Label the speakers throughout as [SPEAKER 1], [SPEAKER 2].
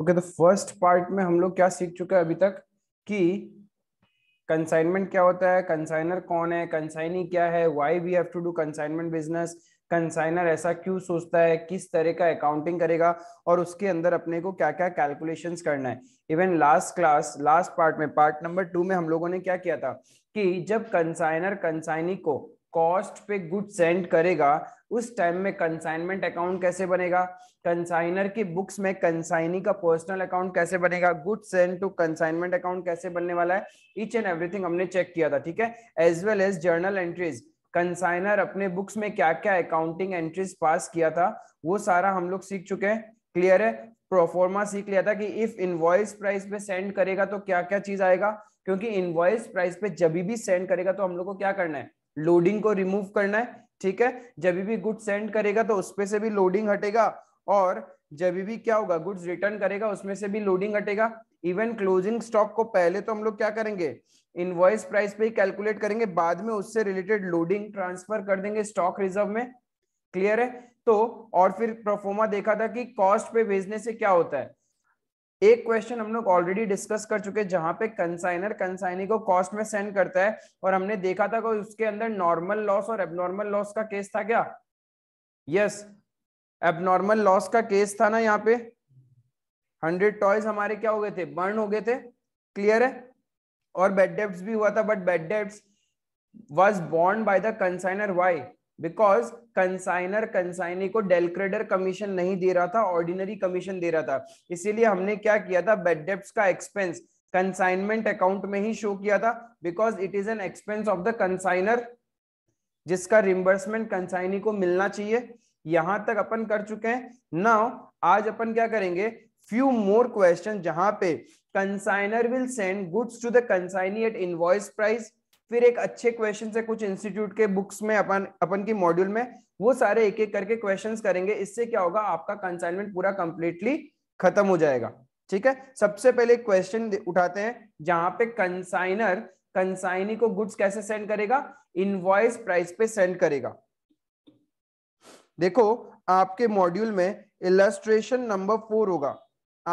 [SPEAKER 1] Okay तो first part में हम लोग क्या सीख चुके हैं अभी तक कि कंसाइनमेंट क्या होता है कंसाइनर कौन है कंसाइनी क्या है why we have to do consignment business consignor ऐसा क्यों सोचता है किस तरह का अकाउंटिंग करेगा और उसके अंदर अपने को क्या क्या कैलकुलेशन करना है even last class last part में पार्ट नंबर टू में हम लोगों ने क्या किया था कि जब कंसाइनर कंसाइनी को कॉस्ट पे गुड सेंड करेगा उस टाइम में कंसाइनमेंट अकाउंट कैसे बनेगा कंसाइनर की बुक्स में कंसाइनी का पर्सनल अकाउंट कैसे बनेगा good send to consignment account कैसे बनने वाला है ईच एंड एवरीथिंग हमने चेक किया था ठीक है as well as journal entries consignor अपने बुक्स में क्या क्या अकाउंटिंग एंट्रीज पास किया था वो सारा हम लोग सीख चुके हैं क्लियर है प्रोफोर्मा सीख लिया था कि इफ इनवॉइस प्राइस पे सेंड करेगा तो क्या क्या चीज आएगा क्योंकि इनवॉइस प्राइस पे जब भी सेंड करेगा तो हम लोग को क्या करना है लोडिंग को रिमूव करना है ठीक है जब भी गुड सेंड करेगा तो उसपे से भी लोडिंग हटेगा और जब भी क्या होगा गुड्स रिटर्न करेगा उसमें से भी लोडिंग हटेगा इवन क्लोजिंग स्टॉक को पहले तो हम लोग क्या करेंगे इनवॉइस प्राइस पे ही कैलकुलेट करेंगे बाद में उससे रिलेटेड लोडिंग ट्रांसफर कर देंगे स्टॉक रिजर्व में क्लियर है तो और फिर प्रोफोमा देखा था कि कॉस्ट पे भेजने से क्या होता है एक क्वेश्चन हम लोग ऑलरेडी डिस्कस कर चुके हैं जहां पे कंसाइनर कंसाइनी को कॉस्ट में सेंड करता है और हमने देखा था कि उसके अंदर नॉर्मल लॉस और एबनॉर्मल लॉस का केस था क्या यस yes, एबनॉर्मल लॉस का केस था ना यहाँ पे हंड्रेड टॉयज हमारे क्या हो गए थे बर्न हो गए थे क्लियर है और बेड डेप्स भी हुआ था बट बेड डेप्स वॉज बॉन्ड by the consignor why because consignor consignee को डेलक्रेडर कमीशन नहीं दे रहा था ऑर्डिनरी कमीशन दे रहा था इसीलिए हमने क्या किया था बेड डेप्स का एक्सपेंस कंसाइनमेंट अकाउंट में ही शो किया था because it is an expense of the consignor जिसका रिम्बर्समेंट कंसाइनी को मिलना चाहिए यहां तक अपन कर चुके हैं नाउ आज अपन क्या करेंगे फ्यू मोर क्वेश्चन जहां पे consignor will send goods to the consignee at invoice price फिर एक अच्छे क्वेश्चन से कुछ इंस्टीट्यूट के बुक्स में अपन अपन की मॉड्यूल में वो सारे एक एक करके क्वेश्चन करेंगे इससे क्या होगा आपका कंसाइनमेंट पूरा कंप्लीटली खत्म हो जाएगा ठीक है सबसे पहले क्वेश्चन उठाते हैं जहां पे कंसाइनर कंसाइनी को गुड्स कैसे सेंड करेगा इनवॉइस प्राइस पे सेंड करेगा देखो आपके मॉड्यूल में इलस्ट्रेशन नंबर फोर होगा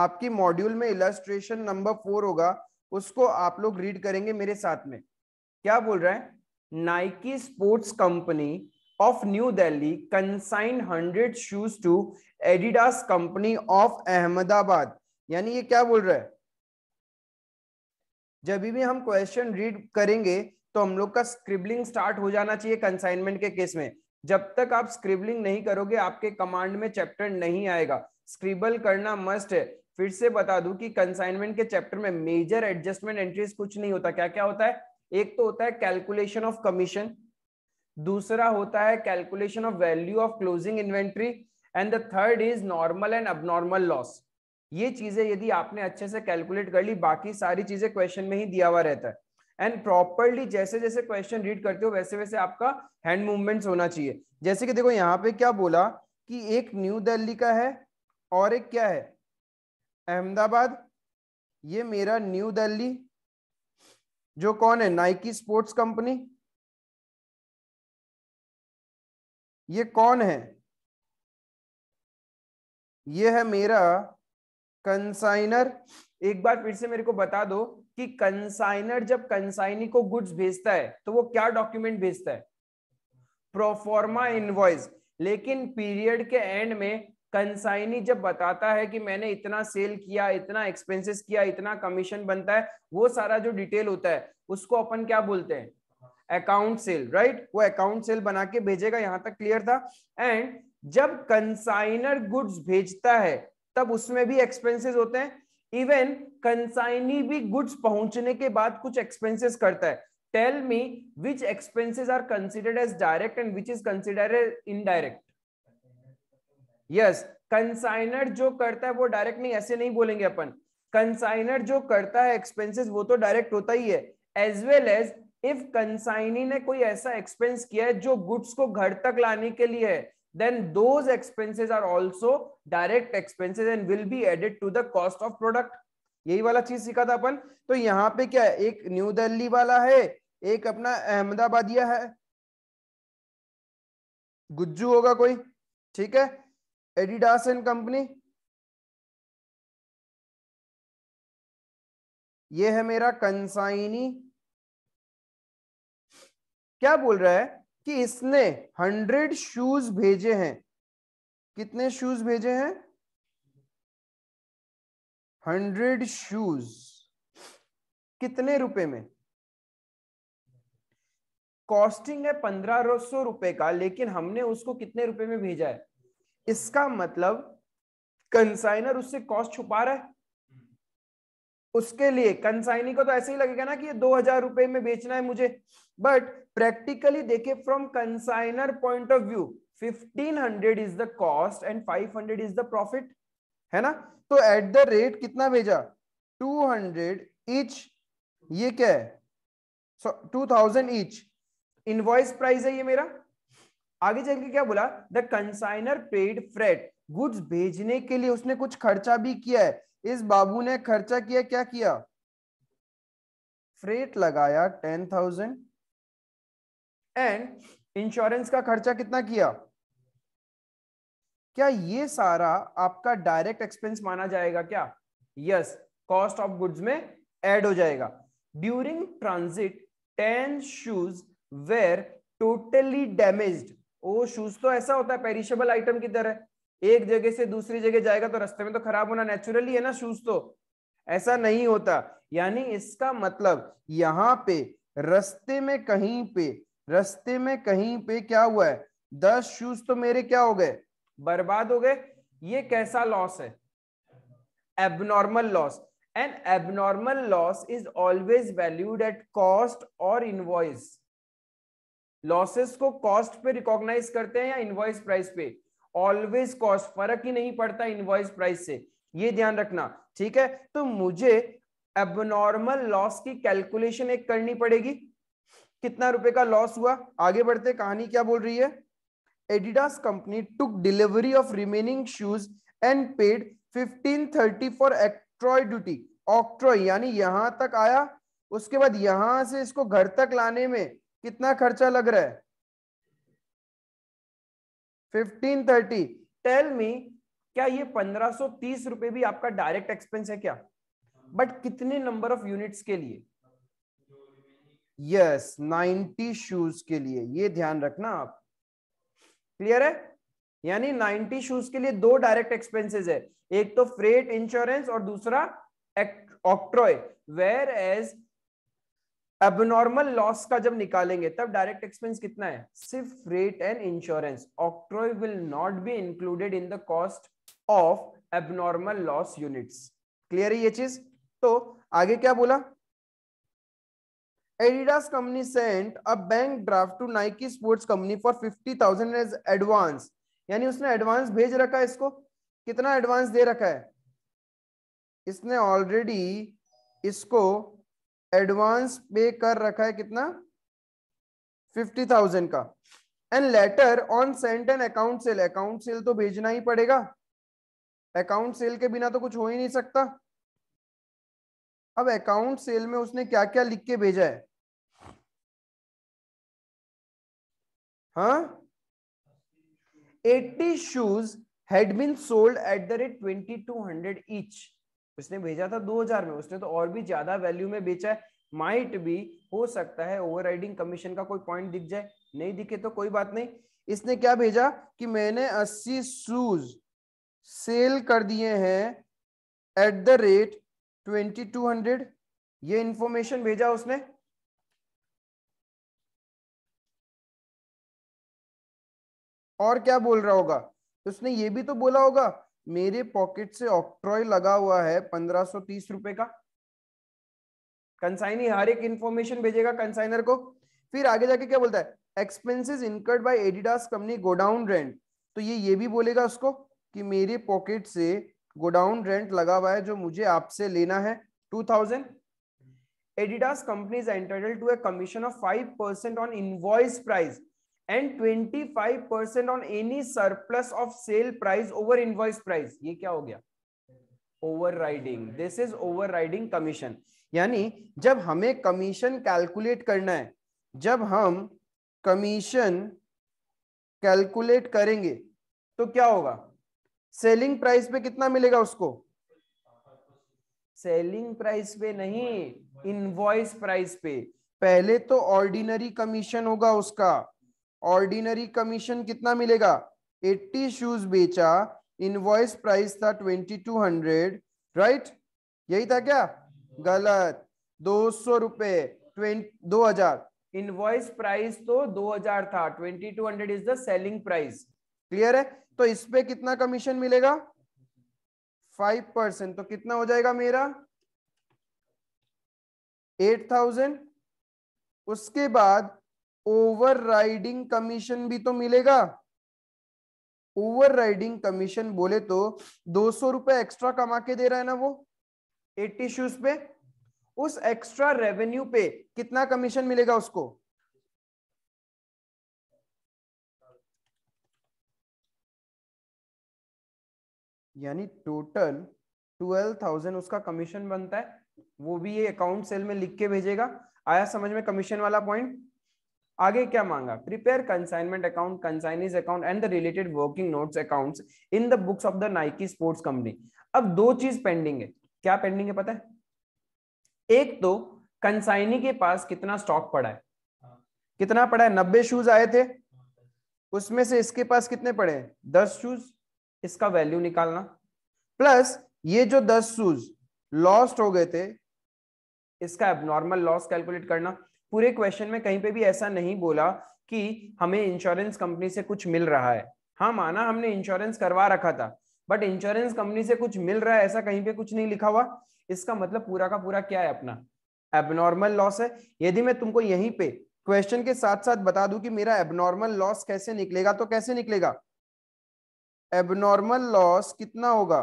[SPEAKER 1] आपकी मॉड्यूल में इलस्ट्रेशन नंबर फोर होगा उसको आप लोग रीड करेंगे मेरे साथ में क्या बोल रहा है Nike sports company of New Delhi consign hundred shoes to Adidas company of Ahmedabad यानी ये क्या बोल रहा है जब भी हम क्वेश्चन रीड करेंगे तो हम लोग का स्क्रिबलिंग स्टार्ट हो जाना चाहिए कंसाइनमेंट के केस में जब तक आप स्क्रिबलिंग नहीं करोगे आपके कमांड में चैप्टर नहीं आएगा स्क्रिबल करना मस्ट है फिर से बता दू कि कंसाइनमेंट के चैप्टर में मेजर एडजस्टमेंट एंट्रीज कुछ नहीं होता क्या क्या होता है एक तो होता है कैलकुलेशन ऑफ कमीशन दूसरा होता है calculation of value of closing inventory and the third is normal and abnormal loss ये चीजें यदि आपने अच्छे से कैलकुलेट कर ली बाकी सारी चीजें क्वेश्चन में ही दिया हुआ रहता है एंड प्रॉपरली जैसे जैसे क्वेश्चन रीड करते हो वैसे वैसे आपका हैंड मूवमेंट्स होना चाहिए जैसे कि देखो यहाँ पे क्या बोला कि एक न्यू दिल्ली का है और एक क्या है अहमदाबाद ये मेरा न्यू दिल्ली जो कौन है नाइकी स्पोर्ट्स कंपनी
[SPEAKER 2] ये कौन है
[SPEAKER 1] ये है मेरा कंसाइनर एक बार फिर से मेरे को बता दो कि कंसाइनर जब कंसाइनी को गुड्स भेजता है तो वो क्या डॉक्यूमेंट भेजता है प्रोफॉर्मा इनवॉइस लेकिन पीरियड के एंड में कंसाइनी जब बताता है कि मैंने इतना सेल किया इतना एक्सपेंसेस किया इतना कमीशन बनता है वो सारा जो डिटेल होता है उसको अपन क्या बोलते हैं अकाउंट सेल राइट वो अकाउंट सेल बना के भेजेगा यहां तक क्लियर था एंड जब कंसाइनर गुड्स भेजता है तब उसमें भी एक्सपेंसेस होते हैं इवन कंसाइनी भी गुड्स पहुंचने के बाद कुछ एक्सपेंसेस करता है tell me which expenses are considered as direct and which is considered indirect yes consignor जो करता है वो डायरेक्ट नहीं ऐसे नहीं बोलेंगे अपन कंसाइनर जो करता है एक्सपेंसेस वो तो डायरेक्ट होता ही है as well as if consignee ने कोई ऐसा एक्सपेंस किया है जो गुड्स को घर तक लाने के लिए है then those expenses are also direct expenses and will be added to the cost of product यही वाला चीज सीखा था अपन तो यहाँ पे क्या है एक न्यू दिल्ली वाला है एक अपना अहमदाबादिया है गुज्जू होगा कोई ठीक है
[SPEAKER 2] एडिडास एंड कंपनी ये है मेरा कंसाइनी
[SPEAKER 1] क्या बोल रहा है कि इसने हंड्रेड शूज भेजे हैं कितने शूज भेजे हैं हंड्रेड शूज कितने रुपए में कॉस्टिंग है पंद्रह सौ रुपए का लेकिन हमने उसको कितने रुपए में भेजा है इसका मतलब कंसाइनर उससे कॉस्ट छुपा रहा है उसके लिए कंसाइनी को तो ऐसे ही लगेगा ना कि ये दो हजार रुपए में बेचना है मुझे बट प्रैक्टिकली देखे from consignor point of view 1500 is the cost and 500 is the profit है ना तो एट द रेट कितना भेजा 200 इच ये क्या है two thousand each invoice price है ये मेरा आगे चल के क्या बोला the consignor paid freight goods भेजने के लिए उसने कुछ खर्चा भी किया है इस बाबू ने खर्चा किया क्या किया फ्रेट लगाया टेन थाउजेंड एंड इंश्योरेंस का खर्चा कितना किया क्या ये सारा आपका डायरेक्ट एक्सपेंस माना जाएगा क्या यस कॉस्ट ऑफ गुड्स में एड हो जाएगा during transit ten shoes were totally damaged वो शूज तो ऐसा होता है पेरिशेबल आइटम की तरह एक जगह से दूसरी जगह जाएगा तो रास्ते में तो खराब होना नेचुरली है ना शूज तो ऐसा नहीं होता यानी इसका मतलब यहां पे रस्ते में कहीं पे रस्ते में कहीं पे क्या हुआ है दस शूज तो मेरे क्या हो गए बर्बाद हो गए ये कैसा लॉस है abnormal loss and abnormal loss is always valued at cost और इनवॉइस लॉसेस को कॉस्ट पे रिकॉग्नाइज करते हैं या इनवॉइस प्राइस पे ऑलवेज कॉस्ट फर्क ही नहीं पड़ता इनवॉइस प्राइस से ये ध्यान रखना ठीक है तो मुझे एबनॉर्मल लॉस की कैलकुलेशन एक करनी पड़ेगी कितना रुपए का लॉस हुआ आगे बढ़ते कहानी क्या बोल रही है Adidas company took delivery of remaining shoes and paid 1530 for octroi duty octroi यानी यहां तक आया उसके बाद यहां से इसको घर तक लाने में कितना खर्चा लग रहा है 1530 टेल मी क्या ये 1530 रुपए भी आपका डायरेक्ट एक्सपेंस है क्या बट कितने नंबर ऑफ यूनिट्स के लिए यस नाइन्टी शूज के लिए ये ध्यान रखना आप क्लियर है यानी 90 शूज के लिए दो डायरेक्ट एक्सपेंसेस है एक तो फ्रेट इंश्योरेंस और दूसरा octroi were as abnormal loss का जब निकालेंगे तब डायरेक्ट एक्सपेंस कितना है सिर्फ freight and insurance octroi will not be included in the cost of abnormal loss units clear है ये चीज तो आगे क्या बोला Adidas company sent a bank draft to Nike Sports company for 50,000 as advance. यानी उसने एडवांस भेज रखा है इसको कितना एडवांस दे रखा है इसने ऑलरेडी इसको एडवांस पे कर रखा है कितना फिफ्टी थाउजेंड का and later on sent an account sale account sale तो भेजना ही पड़ेगा अकाउंट सेल के बिना तो कुछ हो ही नहीं सकता अब अकाउंट सेल में उसने क्या क्या लिख के भेजा है हाँ eighty shoes had been sold at the rate twenty two hundred each उसने भेजा था दो हजार में उसने तो और भी ज्यादा वैल्यू में बेचा है माइट भी हो सकता है ओवरराइडिंग कमीशन का कोई पॉइंट दिख जाए नहीं दिखे तो कोई बात नहीं इसने क्या भेजा कि मैंने अस्सी शूज सेल कर दिए हैं at the rate twenty two hundred ये इंफॉर्मेशन भेजा उसने और क्या बोल रहा होगा उसने ये भी तो बोला होगा मेरे पॉकेट से ऑक्ट्रॉय लगा हुआ है पंद्रह सो तीस रुपए का कंसाइनी हर एक इंफॉर्मेशन भेजेगा कंसाइनर को फिर आगे जाके क्या बोलता है expenses incurred by Adidas company godown rent तो ये ये भी बोलेगा उसको कि मेरे पॉकेट से गोडाउन रेंट लगा हुआ है जो मुझे आपसे लेना है two thousand Adidas company is to a commission of five percent on invoice price and twenty five percent on any surplus of sale price over invoice price ये क्या हो गया overriding this is overriding commission यानी जब हमें commission calculate करना है जब हम कमीशन कैलकुलेट करेंगे तो क्या होगा सेलिंग प्राइस पे कितना मिलेगा उसको सेलिंग प्राइस पे नहीं इनवॉइस प्राइस पे पहले तो ऑर्डिनरी कमीशन होगा उसका ऑर्डिनरी कमीशन कितना मिलेगा 80 शूज बेचा इनवॉइस प्राइस था 2200 राइट यही था क्या गलत दो सौ रुपए दो हजार इनवॉइस प्राइस तो 2000 था 2200 is the selling price clear है तो इस पे कितना कमीशन मिलेगा फाइव परसेंट तो कितना हो जाएगा मेरा एट थाउजेंड उसके बाद ओवर राइडिंग कमीशन भी तो मिलेगा ओवर राइडिंग कमीशन बोले तो दो सौ रुपए एक्स्ट्रा कमा के दे रहा है ना वो एट्टी शूज पे उस एक्स्ट्रा रेवेन्यू पे कितना कमीशन मिलेगा उसको यानी टोटल ट्वेल्व थाउजेंड उसका कमीशन बनता है वो भी ये अकाउंट सेल में लिख के भेजेगा आया समझ में कमीशन वाला पॉइंट आगे क्या मांगा prepare consignment account consignee's account and the related working notes accounts in the books of the Nike sports company अब दो चीज पेंडिंग है क्या पेंडिंग है पता है एक तो कंसाइनी के पास कितना स्टॉक पड़ा है कितना पड़ा है नब्बे शूज आए थे उसमें से इसके पास कितने पड़े दस शूज इसका वैल्यू निकालना प्लस ये जो दस शूज लॉस्ट हो गए थे इसका एबनॉर्मल लॉस कैलकुलेट करना पूरे क्वेश्चन में कहीं पे भी ऐसा नहीं बोला कि हमें इंश्योरेंस कंपनी से कुछ मिल रहा है हाँ माना हमने इंश्योरेंस करवा रखा था बट इंश्योरेंस कंपनी से कुछ मिल रहा है ऐसा कहीं पे कुछ नहीं लिखा हुआ इसका मतलब पूरा का पूरा क्या है अपना एबनॉर्मल लॉस है यदि मैं तुमको यहीं पे क्वेश्चन के साथ साथ बता दूं कि मेरा एबनॉर्मल लॉस कैसे निकलेगा तो कैसे निकलेगा एबनॉर्मल लॉस कितना होगा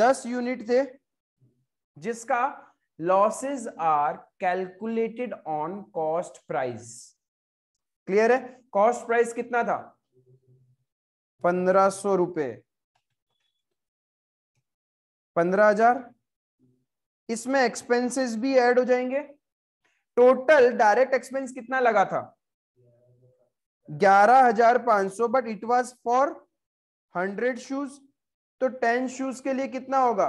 [SPEAKER 1] दस यूनिट थे जिसका losses are calculated on cost price clear है कॉस्ट प्राइस कितना था पंद्रह सौ रुपये पंद्रह हजार इसमें एक्सपेंसेस भी ऐड हो जाएंगे टोटल डायरेक्ट एक्सपेंस कितना लगा था ग्यारह हजार पांच सौ but it was for hundred shoes तो टेन शूज के लिए कितना होगा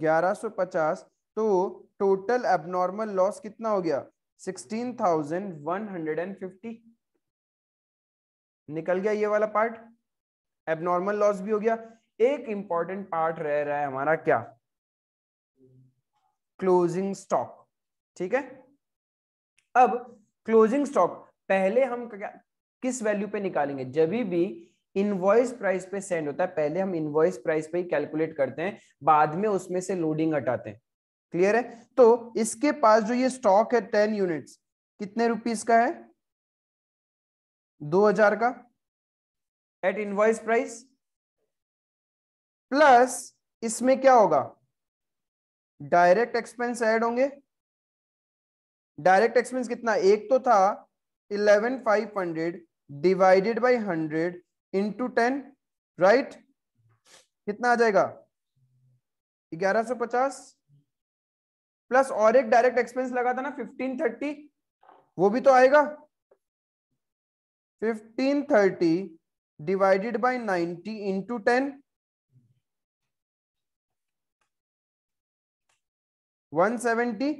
[SPEAKER 1] ग्यारह सो पचास तो टोटल एबनॉर्मल लॉस कितना हो गया sixteen thousand one hundred and fifty निकल गया ये वाला पार्ट एबनॉर्मल लॉस भी हो गया एक इंपॉर्टेंट पार्ट रह रहा है हमारा क्या क्लोजिंग स्टॉक ठीक है अब क्लोजिंग स्टॉक पहले हम किस वैल्यू पे निकालेंगे जब भी इनवॉइस प्राइस पे सेंड होता है पहले हम इनवॉइस प्राइस पे ही कैलकुलेट करते हैं बाद में उसमें से लोडिंग हटाते हैं क्लियर है तो इसके पास जो ये स्टॉक है टेन यूनिट्स कितने रुपीस का है दो हजार का एट इनवॉइस
[SPEAKER 2] प्राइस प्लस इसमें क्या होगा
[SPEAKER 1] डायरेक्ट एक्सपेंस ऐड होंगे डायरेक्ट एक्सपेंस कितना एक तो था eleven five hundred divided by hundred into ten right कितना आ जाएगा ग्यारह सौ पचास प्लस और एक डायरेक्ट एक्सपेंस लगा था ना फिफ्टीन थर्टी वो भी तो आएगा fifteen thirty divided by ninety into ten
[SPEAKER 2] one seventy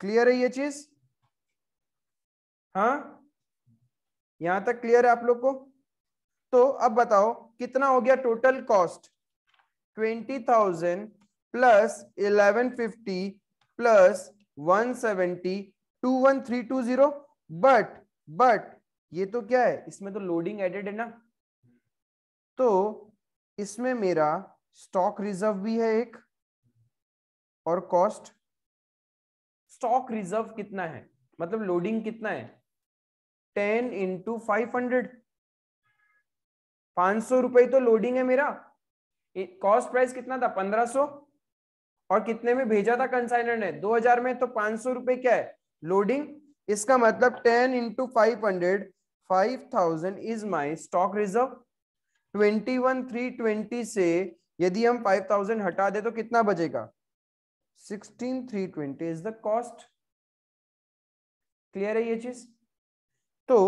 [SPEAKER 1] clear है ये चीज हाँ यहां तक क्लियर है आप लोग को तो अब बताओ कितना हो गया total cost twenty thousand plus eleven fifty plus one seventy two one three two zero but but ये तो क्या है इसमें तो लोडिंग एडेड है ना तो इसमें मेरा स्टॉक रिजर्व भी है एक और कॉस्ट स्टॉक रिजर्व कितना है मतलब लोडिंग कितना है टेन इंटू फाइव हंड्रेड पांच सौ रुपए तो लोडिंग है मेरा कॉस्ट प्राइस कितना था पंद्रह सो और कितने में भेजा था कंसाइनर ने दो हजार में तो पांच सौ रुपए क्या है लोडिंग इसका मतलब ten into five hundred five thousand is my stock reserve twenty one three twenty से यदि हम फाइव थाउजेंड हटा दे तो कितना बजेगा 16,320 इज द कॉस्ट क्लियर है ये चीज तो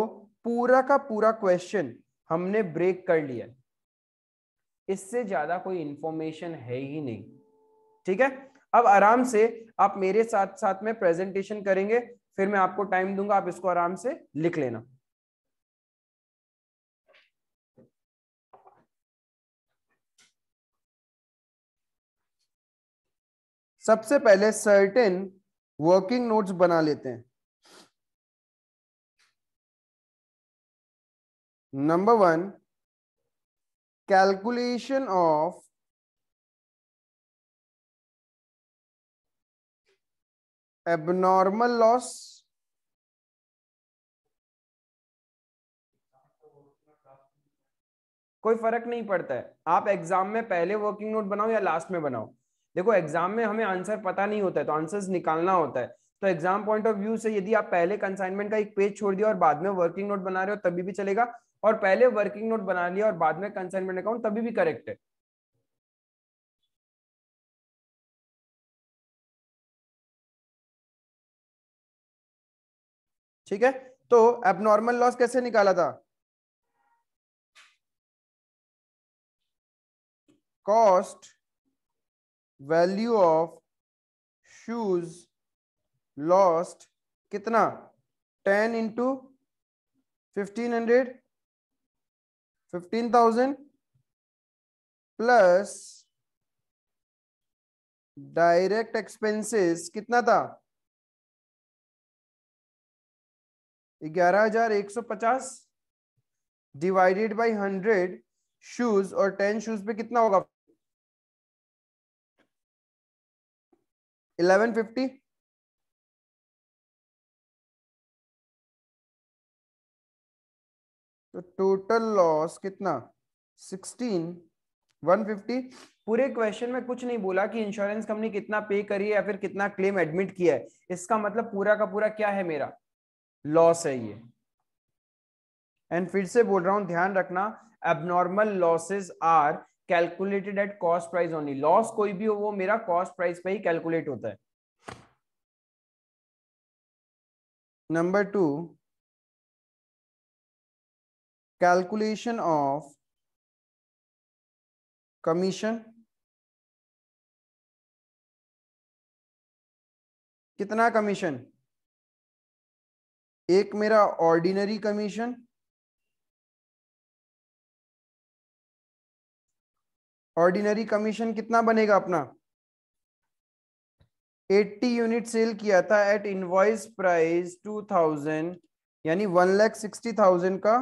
[SPEAKER 1] पूरा का पूरा क्वेश्चन हमने ब्रेक कर लिया इससे ज्यादा कोई इंफॉर्मेशन है ही नहीं ठीक है अब आराम से आप मेरे साथ साथ में प्रेजेंटेशन करेंगे फिर मैं आपको टाइम दूंगा आप इसको आराम से लिख लेना
[SPEAKER 2] सबसे पहले सर्टेन वर्किंग नोट्स बना लेते हैं number one calculation of abnormal loss
[SPEAKER 1] कोई फर्क नहीं पड़ता है आप एग्जाम में पहले वर्किंग नोट बनाओ या लास्ट में बनाओ देखो एग्जाम में हमें आंसर पता नहीं होता है तो आंसर्स निकालना होता है तो एग्जाम पॉइंट ऑफ व्यू से यदि आप पहले कंसाइनमेंट का एक पेज छोड़ दिया और बाद में वर्किंग नोट बना रहे हो तभी भी चलेगा और पहले वर्किंग नोट बना लिया और बाद में कंसाइनमेंट अकाउंट तभी भी करेक्ट है
[SPEAKER 2] ठीक है तो एबनॉर्मल लॉस कैसे निकाला था
[SPEAKER 1] cost value of shoes lost कितना ten into fifteen hundred fifteen thousand plus
[SPEAKER 2] direct expenses कितना था ग्यारह हजार एक सौ पचास डिवाइडेड बाई हंड्रेड शूज और टेन शूज पे कितना होगा इलेवन फिफ्टी
[SPEAKER 1] तो टोटल लॉस कितना सिक्सटीन वन फिफ्टी पूरे क्वेश्चन में कुछ नहीं बोला कि इंश्योरेंस कंपनी कितना पे करी है या फिर कितना क्लेम एडमिट किया है इसका मतलब पूरा का पूरा क्या है मेरा लॉस है ये एंड फिर से बोल रहा हूं ध्यान रखना abnormal losses are calculated at cost price only loss कोई भी हो वो मेरा कॉस्ट प्राइस पे ही कैलकुलेट होता है
[SPEAKER 2] number two calculation of commission कितना कमीशन एक मेरा ऑर्डिनरी कमीशन ऑर्डिनरी
[SPEAKER 1] कमीशन कितना बनेगा अपना 80 यूनिट सेल किया था एट इनवॉइस प्राइस 2000 यानी वन लैख सिक्सटी थाउजेंड का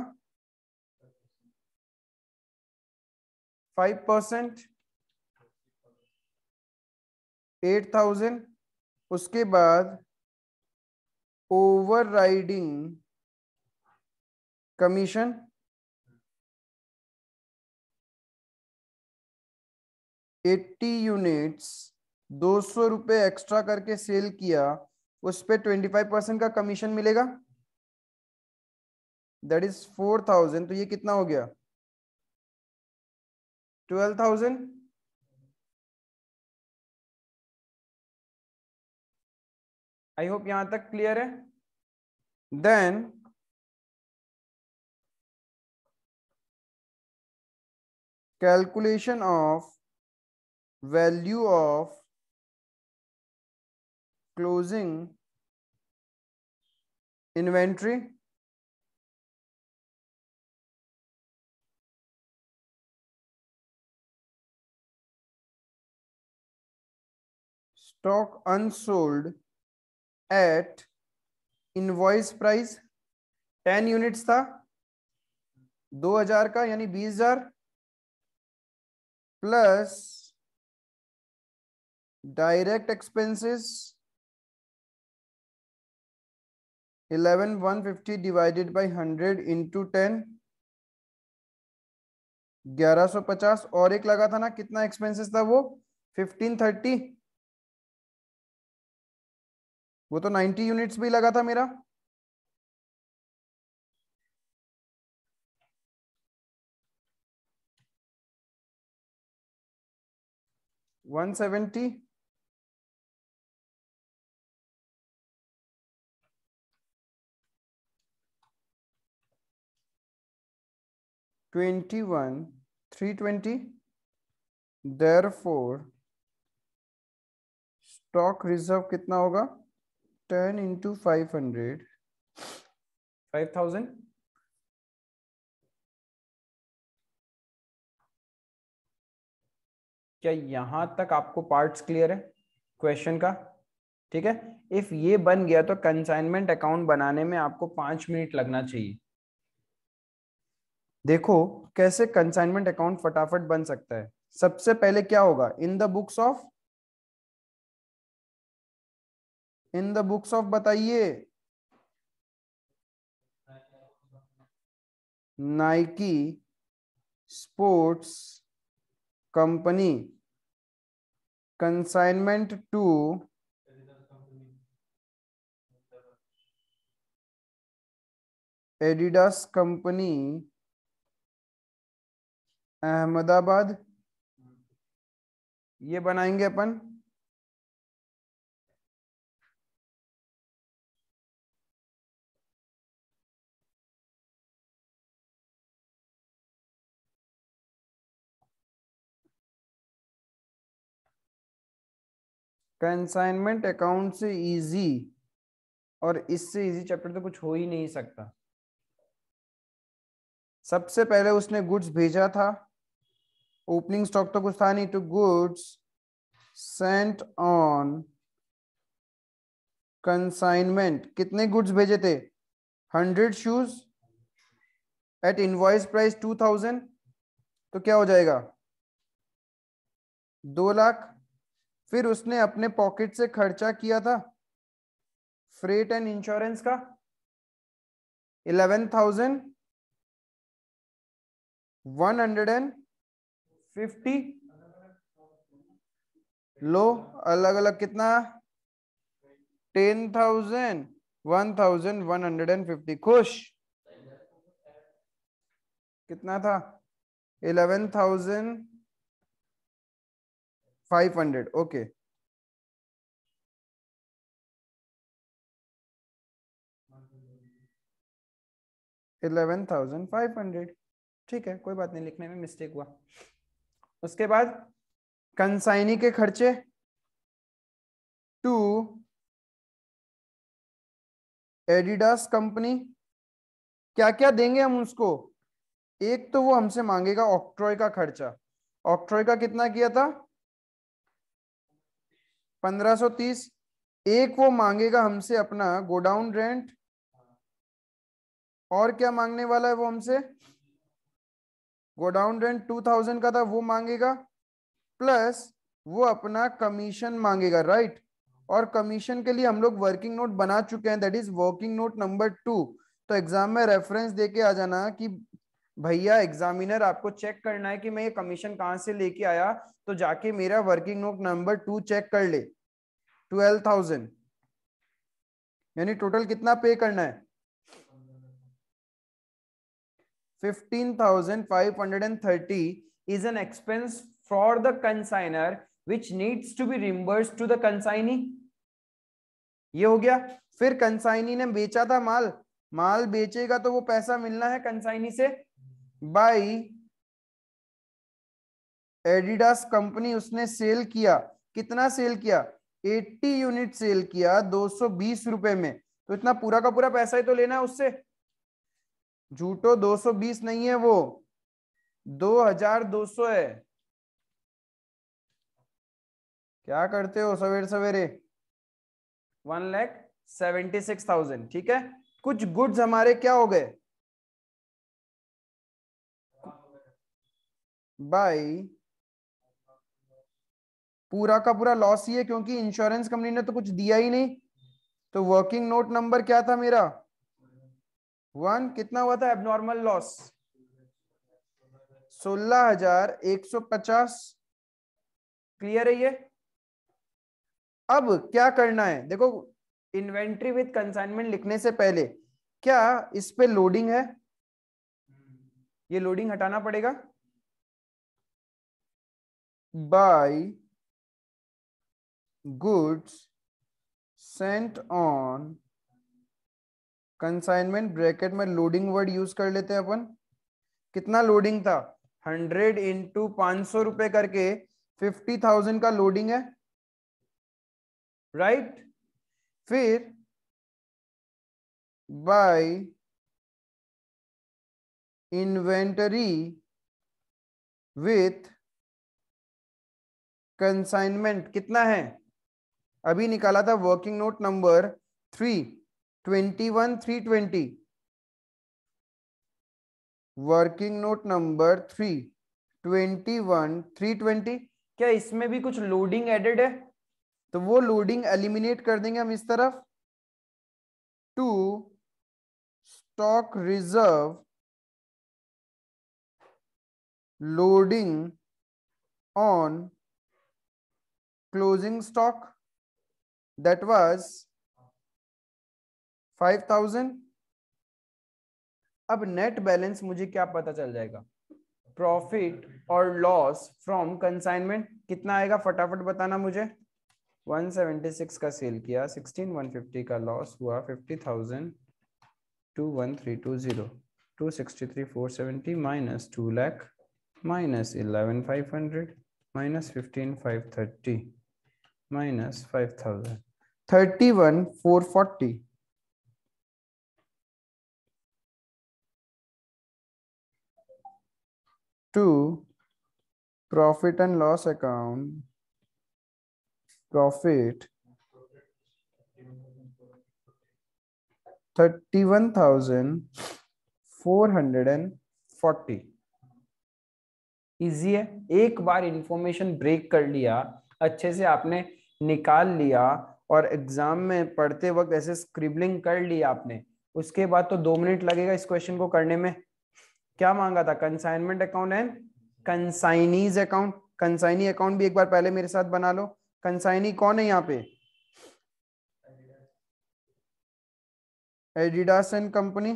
[SPEAKER 1] फाइव परसेंट
[SPEAKER 2] एट थाउजेंड उसके बाद ओवर राइडिंग कमीशन
[SPEAKER 1] 80 यूनिट्स दो सौ रुपए एक्स्ट्रा करके सेल किया उस पर ट्वेंटी फाइव परसेंट का कमीशन मिलेगा दैट इज फोर थाउजेंड तो ये कितना हो गया ट्वेल्व थाउजेंड
[SPEAKER 2] आई होप यहां तक क्लियर है then calculation of value of closing inventory stock unsold
[SPEAKER 1] at invoice price ten units था दो हजार का यानी बीस हजार plus
[SPEAKER 2] direct expenses eleven one fifty divided by hundred into ten ग्यारह सौ पचास और एक लगा था ना कितना एक्सपेंसेस था वो फिफ्टीन थर्टी वो तो नाइन्टी यूनिट्स भी लगा था मेरा one seventy 21 320
[SPEAKER 1] therefore stock reserve कितना होगा 10 into five hundred
[SPEAKER 2] five thousand
[SPEAKER 1] क्या यहां तक आपको पार्ट्स क्लियर है क्वेश्चन का ठीक है इफ ये बन गया तो कंसाइनमेंट अकाउंट बनाने में आपको पांच मिनट लगना चाहिए देखो कैसे कंसाइनमेंट अकाउंट फटाफट बन सकता है सबसे पहले क्या होगा in the books of in the books of बताइए Nike sports company consignment to
[SPEAKER 2] Adidas company Ahmedabad ये बनाएंगे अपन कंसाइनमेंट अकाउंट से इजी
[SPEAKER 1] और इससे इजी चैप्टर तो कुछ हो ही नहीं सकता सबसे पहले उसने गुड्स भेजा था ओपनिंग स्टॉक तो कुछ था नहीं टू तो गुड्स सेंट ऑन कंसाइनमेंट कितने गुड्स भेजे थे hundred shoes at invoice price two thousand तो क्या हो जाएगा दो लाख फिर उसने अपने पॉकेट से खर्चा किया था फ्रेट एंड इंश्योरेंस का eleven thousand
[SPEAKER 2] one hundred and fifty
[SPEAKER 1] लो अलग अलग कितना ten thousand one thousand one hundred and fifty खुश कितना था eleven thousand
[SPEAKER 2] five hundred okay eleven thousand
[SPEAKER 1] five hundred ठीक है कोई बात नहीं लिखने में मिस्टेक हुआ उसके बाद कंसाइनी के खर्चे टू एडिडास कंपनी क्या क्या देंगे हम उसको एक तो वो हमसे मांगेगा ऑक्ट्रॉय का खर्चा ऑक्ट्रॉय का कितना किया था 1530 एक वो मांगेगा हमसे अपना गोडाउन रेंट और क्या मांगने वाला है वो हमसे गोडाउन रेंट टू थाउजेंड का था वो मांगेगा प्लस वो अपना कमीशन मांगेगा राइट right? और कमीशन के लिए हम लोग वर्किंग नोट बना चुके हैं that is working note number two तो एग्जाम में रेफरेंस दे के आ जाना कि भैया एग्जामिनर आपको चेक करना है कि मैं ये कमीशन कहाँ से लेके आया तो जाके मेरा working note number two check कर ले ट्वेल्व थाउजेंड यानी टोटल कितना पे करना है 15,530 is an expense for the consigner which needs to be reimbursed to the consignee. ये हो गया फिर कंसाइनी ने बेचा था माल माल बेचेगा तो वो पैसा मिलना है कंसाइनी से बाई एडिडास कंपनी उसने सेल किया कितना सेल किया 80 यूनिट सेल किया 220 रुपए में तो इतना पूरा का पूरा पैसा ही तो लेना है उससे झूठो 220 नहीं है वो 2200 है क्या करते हो सवेरे सवेरे one lakh seventy six thousand ठीक है कुछ गुड्स हमारे क्या हो गए बाई पूरा का पूरा लॉस ही है क्योंकि इंश्योरेंस कंपनी ने तो कुछ दिया ही नहीं तो वर्किंग नोट नंबर क्या था मेरा वन कितना हुआ था एबनॉर्मल लॉस सोलह हजार एक सौ पचास क्लियर है ये अब क्या करना है देखो इन्वेंट्री विथ कंसाइनमेंट लिखने से पहले क्या इस पे लोडिंग है ये लोडिंग हटाना पड़ेगा by goods sent on consignment bracket में लोडिंग वर्ड यूज कर लेते हैं अपन कितना लोडिंग था हंड्रेड इंटू पांच सौ रुपए करके फिफ्टी थाउजेंड का लोडिंग है राइट right? फिर बाय इन्वेंटरी विथ कंसाइनमेंट कितना है अभी निकाला था working note number three twenty one three twenty working note number three twenty one three twenty क्या इसमें भी कुछ लोडिंग एडेड है तो वो लोडिंग एलिमिनेट कर देंगे हम इस तरफ to stock reserve
[SPEAKER 2] loading on closing stock that was
[SPEAKER 1] five thousand अब नेट बैलेंस मुझे क्या पता चल जाएगा प्रॉफिट और लॉस फ्रॉम कंसाइनमेंट कितना आएगा फटाफट बताना मुझे 176 का सेल किया 16 150 का लॉस हुआ 50,000 to minus two lakh minus eleven five hundred minus fifteen five thirty minus five thousand thirty one four forty to profit and loss account profit 31,440 easy है एक बार इंफॉर्मेशन ब्रेक कर लिया अच्छे से आपने निकाल लिया और एग्जाम में पढ़ते वक्त ऐसे स्क्रिबलिंग कर लिया आपने उसके बाद तो दो मिनट लगेगा इस क्वेश्चन को करने में क्या मांगा था consignment account and consignee's account consignee account भी एक बार पहले मेरे साथ बना लो कंसाइनी कौन है यहाँ पे एडिडास एंड कंपनी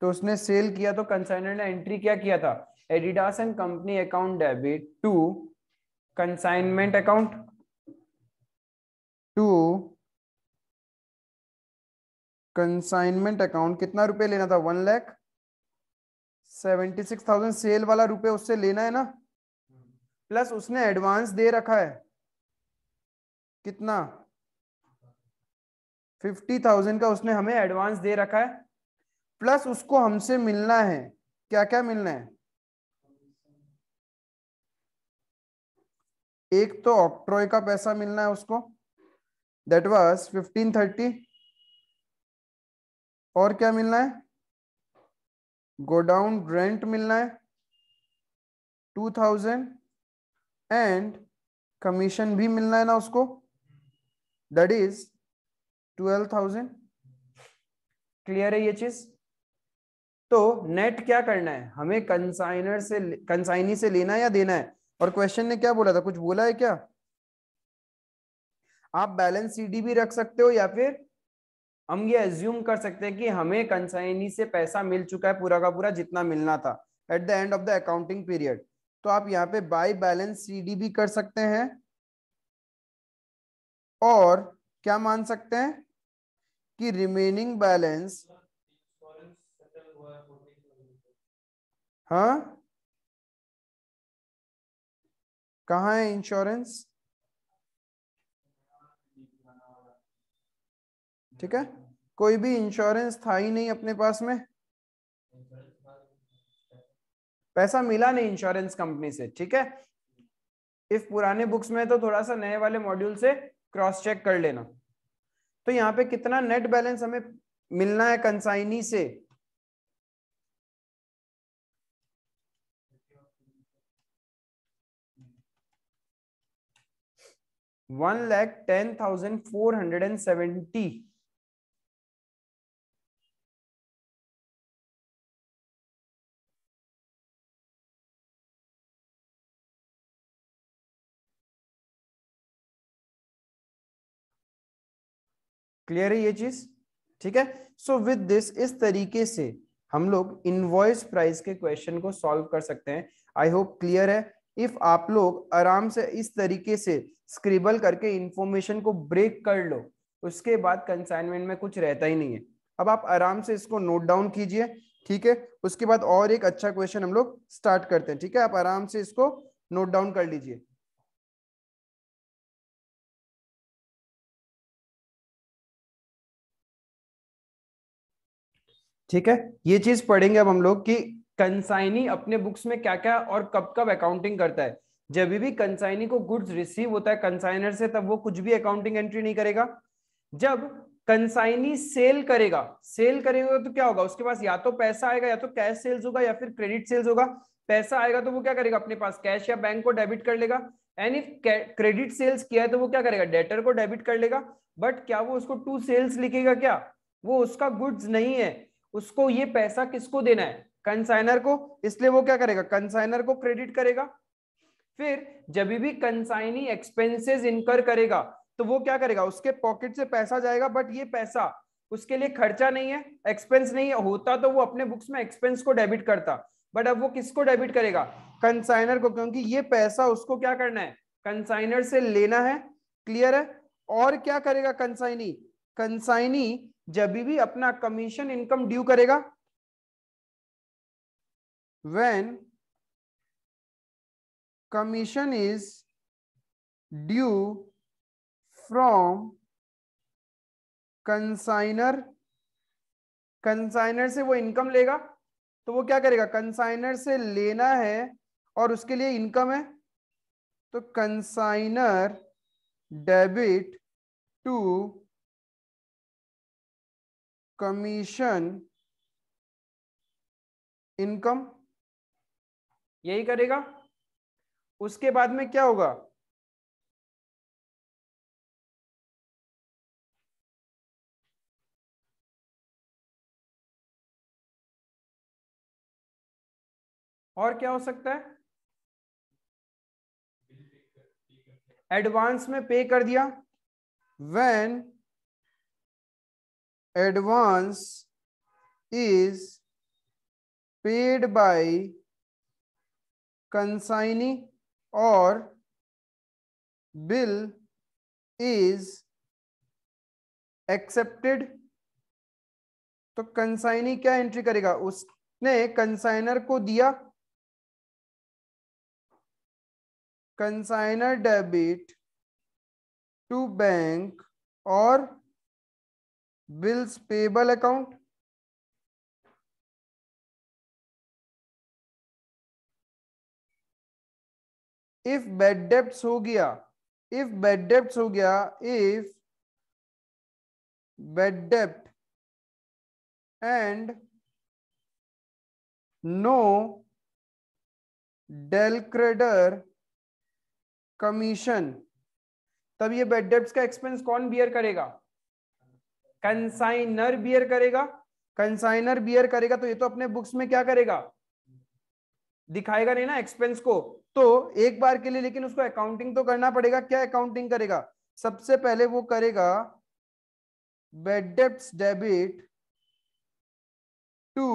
[SPEAKER 1] तो उसने सेल किया तो कंसाइनर ने एंट्री क्या किया था Adidas and company account debit to consignment account to consignment account कितना रुपए लेना था one lakh seventy six thousand sale वाला रुपए उससे लेना है ना प्लस उसने एडवांस दे रखा है कितना फिफ्टी थाउजेंड का उसने हमें एडवांस दे रखा है प्लस उसको हमसे मिलना है क्या क्या मिलना है एक तो ऑक्ट्रॉय का पैसा मिलना है उसको दैट वाज फिफ्टीन थर्टी और क्या मिलना है गोडाउन रेंट मिलना है टू थाउजेंड एंड कमीशन भी मिलना है ना उसको that is twelve thousand clear है ये चीज तो नेट क्या करना है हमें कंसाइनर से कंसाइनी से लेना है या देना है और क्वेश्चन ने क्या बोला था कुछ बोला है क्या आप बैलेंस सीडी भी रख सकते हो या फिर हम ये एज्यूम कर सकते हैं कि हमें कंसाइनी से पैसा मिल चुका है पूरा का पूरा जितना मिलना था at the end of the accounting period तो आप यहाँ पे बाई बैलेंस सी भी कर सकते हैं और क्या मान सकते हैं कि रिमेनिंग बैलेंस
[SPEAKER 2] हाँ कहा है इंश्योरेंस
[SPEAKER 1] ठीक है कोई भी इंश्योरेंस था ही नहीं अपने पास में पैसा मिला नहीं इंश्योरेंस कंपनी से ठीक है इफ पुराने बुक्स में तो थोड़ा सा नए वाले मॉड्यूल से क्रॉस चेक कर लेना तो यहाँ पे कितना नेट बैलेंस हमें मिलना है कंसाइनी से
[SPEAKER 2] one lakh ten thousand four hundred and seventy
[SPEAKER 1] clear है ये चीज ठीक है सो विद दिस इस तरीके से हम लोग इनवॉइस प्राइस के क्वेश्चन को सॉल्व कर सकते हैं आई होप क्लियर है इफ आप लोग आराम से इस तरीके से स्क्रिबल करके इंफॉर्मेशन को ब्रेक कर लो उसके बाद कंसाइनमेंट में कुछ रहता ही नहीं है अब आप आराम से इसको नोट डाउन कीजिए ठीक है उसके बाद और एक अच्छा क्वेश्चन हम लोग स्टार्ट करते हैं ठीक है आप आराम से इसको नोट डाउन कर लीजिए ठीक है ये चीज पढ़ेंगे अब हम लोग कि कंसाइनी अपने बुक्स में क्या क्या और कब कब अकाउंटिंग करता है जब भी कंसाइनी को गुड्स रिसीव होता है कंसाइनर से तब वो कुछ भी अकाउंटिंग एंट्री नहीं करेगा जब कंसाइनी सेल करेगा सेल करेगा तो क्या होगा उसके पास या तो पैसा आएगा या तो कैश सेल्स होगा या फिर क्रेडिट सेल्स होगा पैसा आएगा तो वो क्या करेगा अपने पास कैश या बैंक को डेबिट कर लेगा एंड इफ क्रेडिट सेल्स किया है तो वो क्या करेगा डेटर को डेबिट कर लेगा बट क्या वो उसको टू सेल्स लिखेगा क्या वो उसका गुड्स नहीं है उसको ये पैसा किसको देना है कंसाइनर को इसलिए वो क्या करेगा कंसाइनर को क्रेडिट करेगा फिर जब भी कंसाइनी एक्सपेंसेस इनकर करेगा तो वो क्या करेगा उसके पॉकेट से पैसा जाएगा बट ये पैसा उसके लिए खर्चा नहीं है एक्सपेंस नहीं है होता तो वो अपने बुक्स में एक्सपेंस को डेबिट करता बट अब वो किसको डेबिट करेगा कंसाइनर को क्योंकि ये पैसा उसको क्या करना है कंसाइनर से लेना है क्लियर है और क्या करेगा कंसाइनी कंसाइनी जब भी अपना कमीशन इनकम ड्यू करेगा
[SPEAKER 2] when commission is due
[SPEAKER 1] from consignor consignor से वो इनकम लेगा तो वो क्या करेगा कंसाइनर से लेना है और उसके लिए इनकम है तो consignor debit to
[SPEAKER 2] commission income यही करेगा उसके बाद में क्या होगा और क्या हो सकता है
[SPEAKER 1] एडवांस में पे कर दिया when advance is paid by
[SPEAKER 2] consignee or
[SPEAKER 1] bill is accepted तो कंसाइनी क्या एंट्री करेगा उसने कंसाइनर को दिया
[SPEAKER 2] कंसाइनर डेबिट टू बैंक और bills payable account if bad डेप्ट हो गया इफ बेड डेप्ट हो गया इफ बेड डेप्ट and no
[SPEAKER 1] del credere commission तब ये बेड डेप्ट का एक्सपेंस कौन बियर करेगा कंसाइनर बियर करेगा कंसाइनर बियर करेगा तो ये तो अपने बुक्स में क्या करेगा दिखाएगा नहीं ना एक्सपेंस को तो एक बार के लिए लेकिन उसको अकाउंटिंग तो करना पड़ेगा क्या अकाउंटिंग करेगा सबसे पहले वो करेगा बेडेप्स डेबिट टू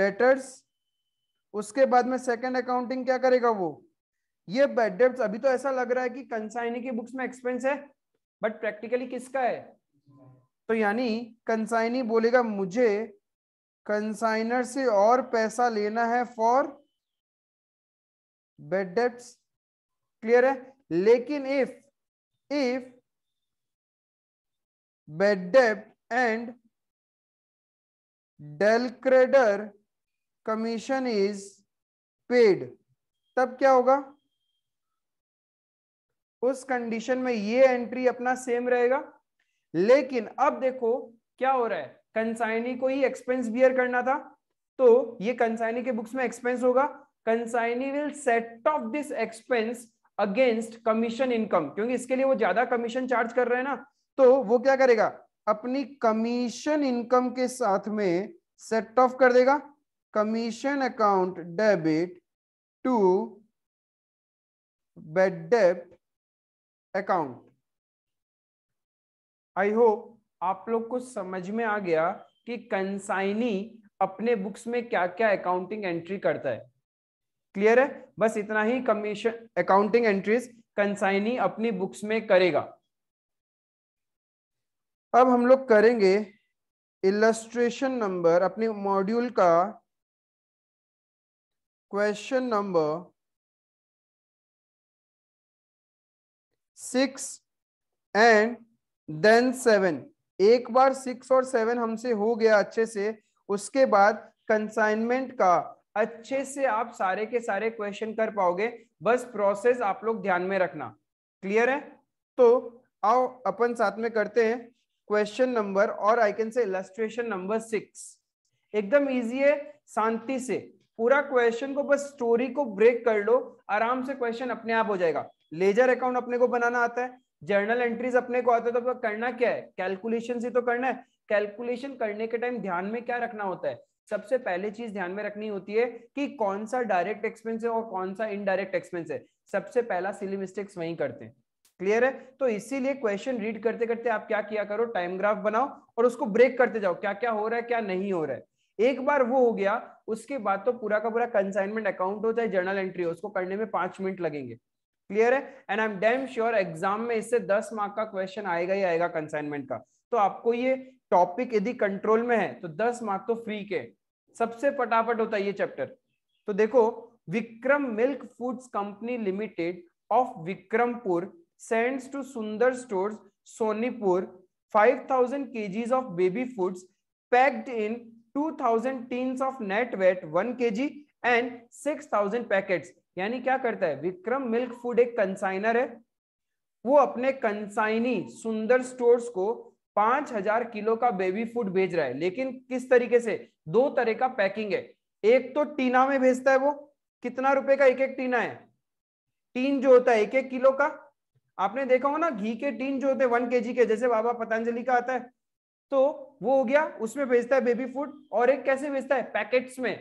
[SPEAKER 1] डेटर्स उसके बाद में सेकंड अकाउंटिंग क्या करेगा वो ये बेडेप्स अभी तो ऐसा लग रहा है कि कंसाइनी की बुक्स में एक्सपेंस है बट प्रैक्टिकली किसका है तो यानी कंसाइनी बोलेगा मुझे कंसाइनर से और पैसा लेना है फॉर बेड डेप्स क्लियर है लेकिन
[SPEAKER 2] if if bad debt and del credere commission is
[SPEAKER 1] paid तब क्या होगा उस कंडीशन में ये एंट्री अपना सेम रहेगा लेकिन अब देखो क्या हो रहा है कंसाइनी को ही एक्सपेंस बियर करना था तो ये कंसाइनी के बुक्स में एक्सपेंस होगा consignee will set off this expense against commission income क्योंकि इसके लिए वो ज्यादा कमीशन चार्ज कर रहे हैं ना तो वो क्या करेगा अपनी कमीशन इनकम के साथ में सेट ऑफ कर देगा commission account debit to bad debt account I hope आप लोग को समझ में आ गया कि कंसाइनी अपने बुक्स में क्या क्या अकाउंटिंग एंट्री करता है क्लियर है बस इतना ही कमीशन अकाउंटिंग एंट्रीज कंसाइनी अपनी बुक्स में करेगा अब हम लोग करेंगे इलस्ट्रेशन नंबर अपने मॉड्यूल का
[SPEAKER 2] question number
[SPEAKER 1] six and then seven एक बार सिक्स और सेवन हमसे हो गया अच्छे से उसके बाद कंसाइनमेंट का अच्छे से आप सारे के सारे क्वेश्चन कर पाओगे बस प्रोसेस आप लोग ध्यान में रखना क्लियर है तो आओ अपन साथ में करते हैं क्वेश्चन नंबर और I can say illustration number six एकदम इजी है शांति से पूरा क्वेश्चन को बस स्टोरी को ब्रेक कर लो आराम से क्वेश्चन अपने आप हो जाएगा लेजर अकाउंट अपने को बनाना आता है जर्नल एंट्रीज अपने को आते तो, तो करना क्या है कैलकुलेशन ही तो करना है कैलकुलेशन करने के टाइम ध्यान में क्या रखना होता है सबसे पहले चीज ध्यान में रखनी होती है कि कौन सा डायरेक्ट एक्सपेंस है और कौन सा इनडायरेक्ट एक्सपेंस है सबसे पहला सिली मिस्टेक्स वही करते हैं क्लियर है तो इसीलिए क्वेश्चन रीड करते करते आप क्या किया करो टाइम ग्राफ बनाओ और उसको ब्रेक करते जाओ क्या क्या हो रहा है क्या नहीं हो रहा है एक बार वो हो गया उसके बाद तो पूरा का पूरा कंसाइनमेंट अकाउंट हो चाहे जर्नल एंट्री हो उसको करने में पांच मिनट लगेंगे क्लियर है and I am damn sure exam में इससे दस मार्क का क्वेश्चन आएगा ही आएगा कंसाइनमेंट का तो आपको ये टॉपिक यदि कंट्रोल में है तो दस मार्क तो फ्री के सबसे फटाफट होता है ये चैप्टर तो देखो Vikram milk foods company limited of Vikrampur sends to Sundar stores Sonipur 5000 thousand of baby kgs packed in two thousand tin of net weight one K G and six thousand packets यानी क्या करता है विक्रम मिल्क फूड एक कंसाइनर है वो अपने कंसाइनी सुंदर stores को पांच हजार किलो का बेबी फूड भेज रहा है लेकिन किस तरीके से दो तरह का पैकिंग है एक तो टीना में भेजता है वो कितना रुपए का एक एक टीना है टीन जो होता है एक एक किलो का आपने देखा हो ना घी के टीन जो होते हैं वन के के जैसे बाबा पतंजलि का आता है तो वो हो गया उसमें भेजता है बेबी फूड और एक कैसे भेजता है पैकेट्स में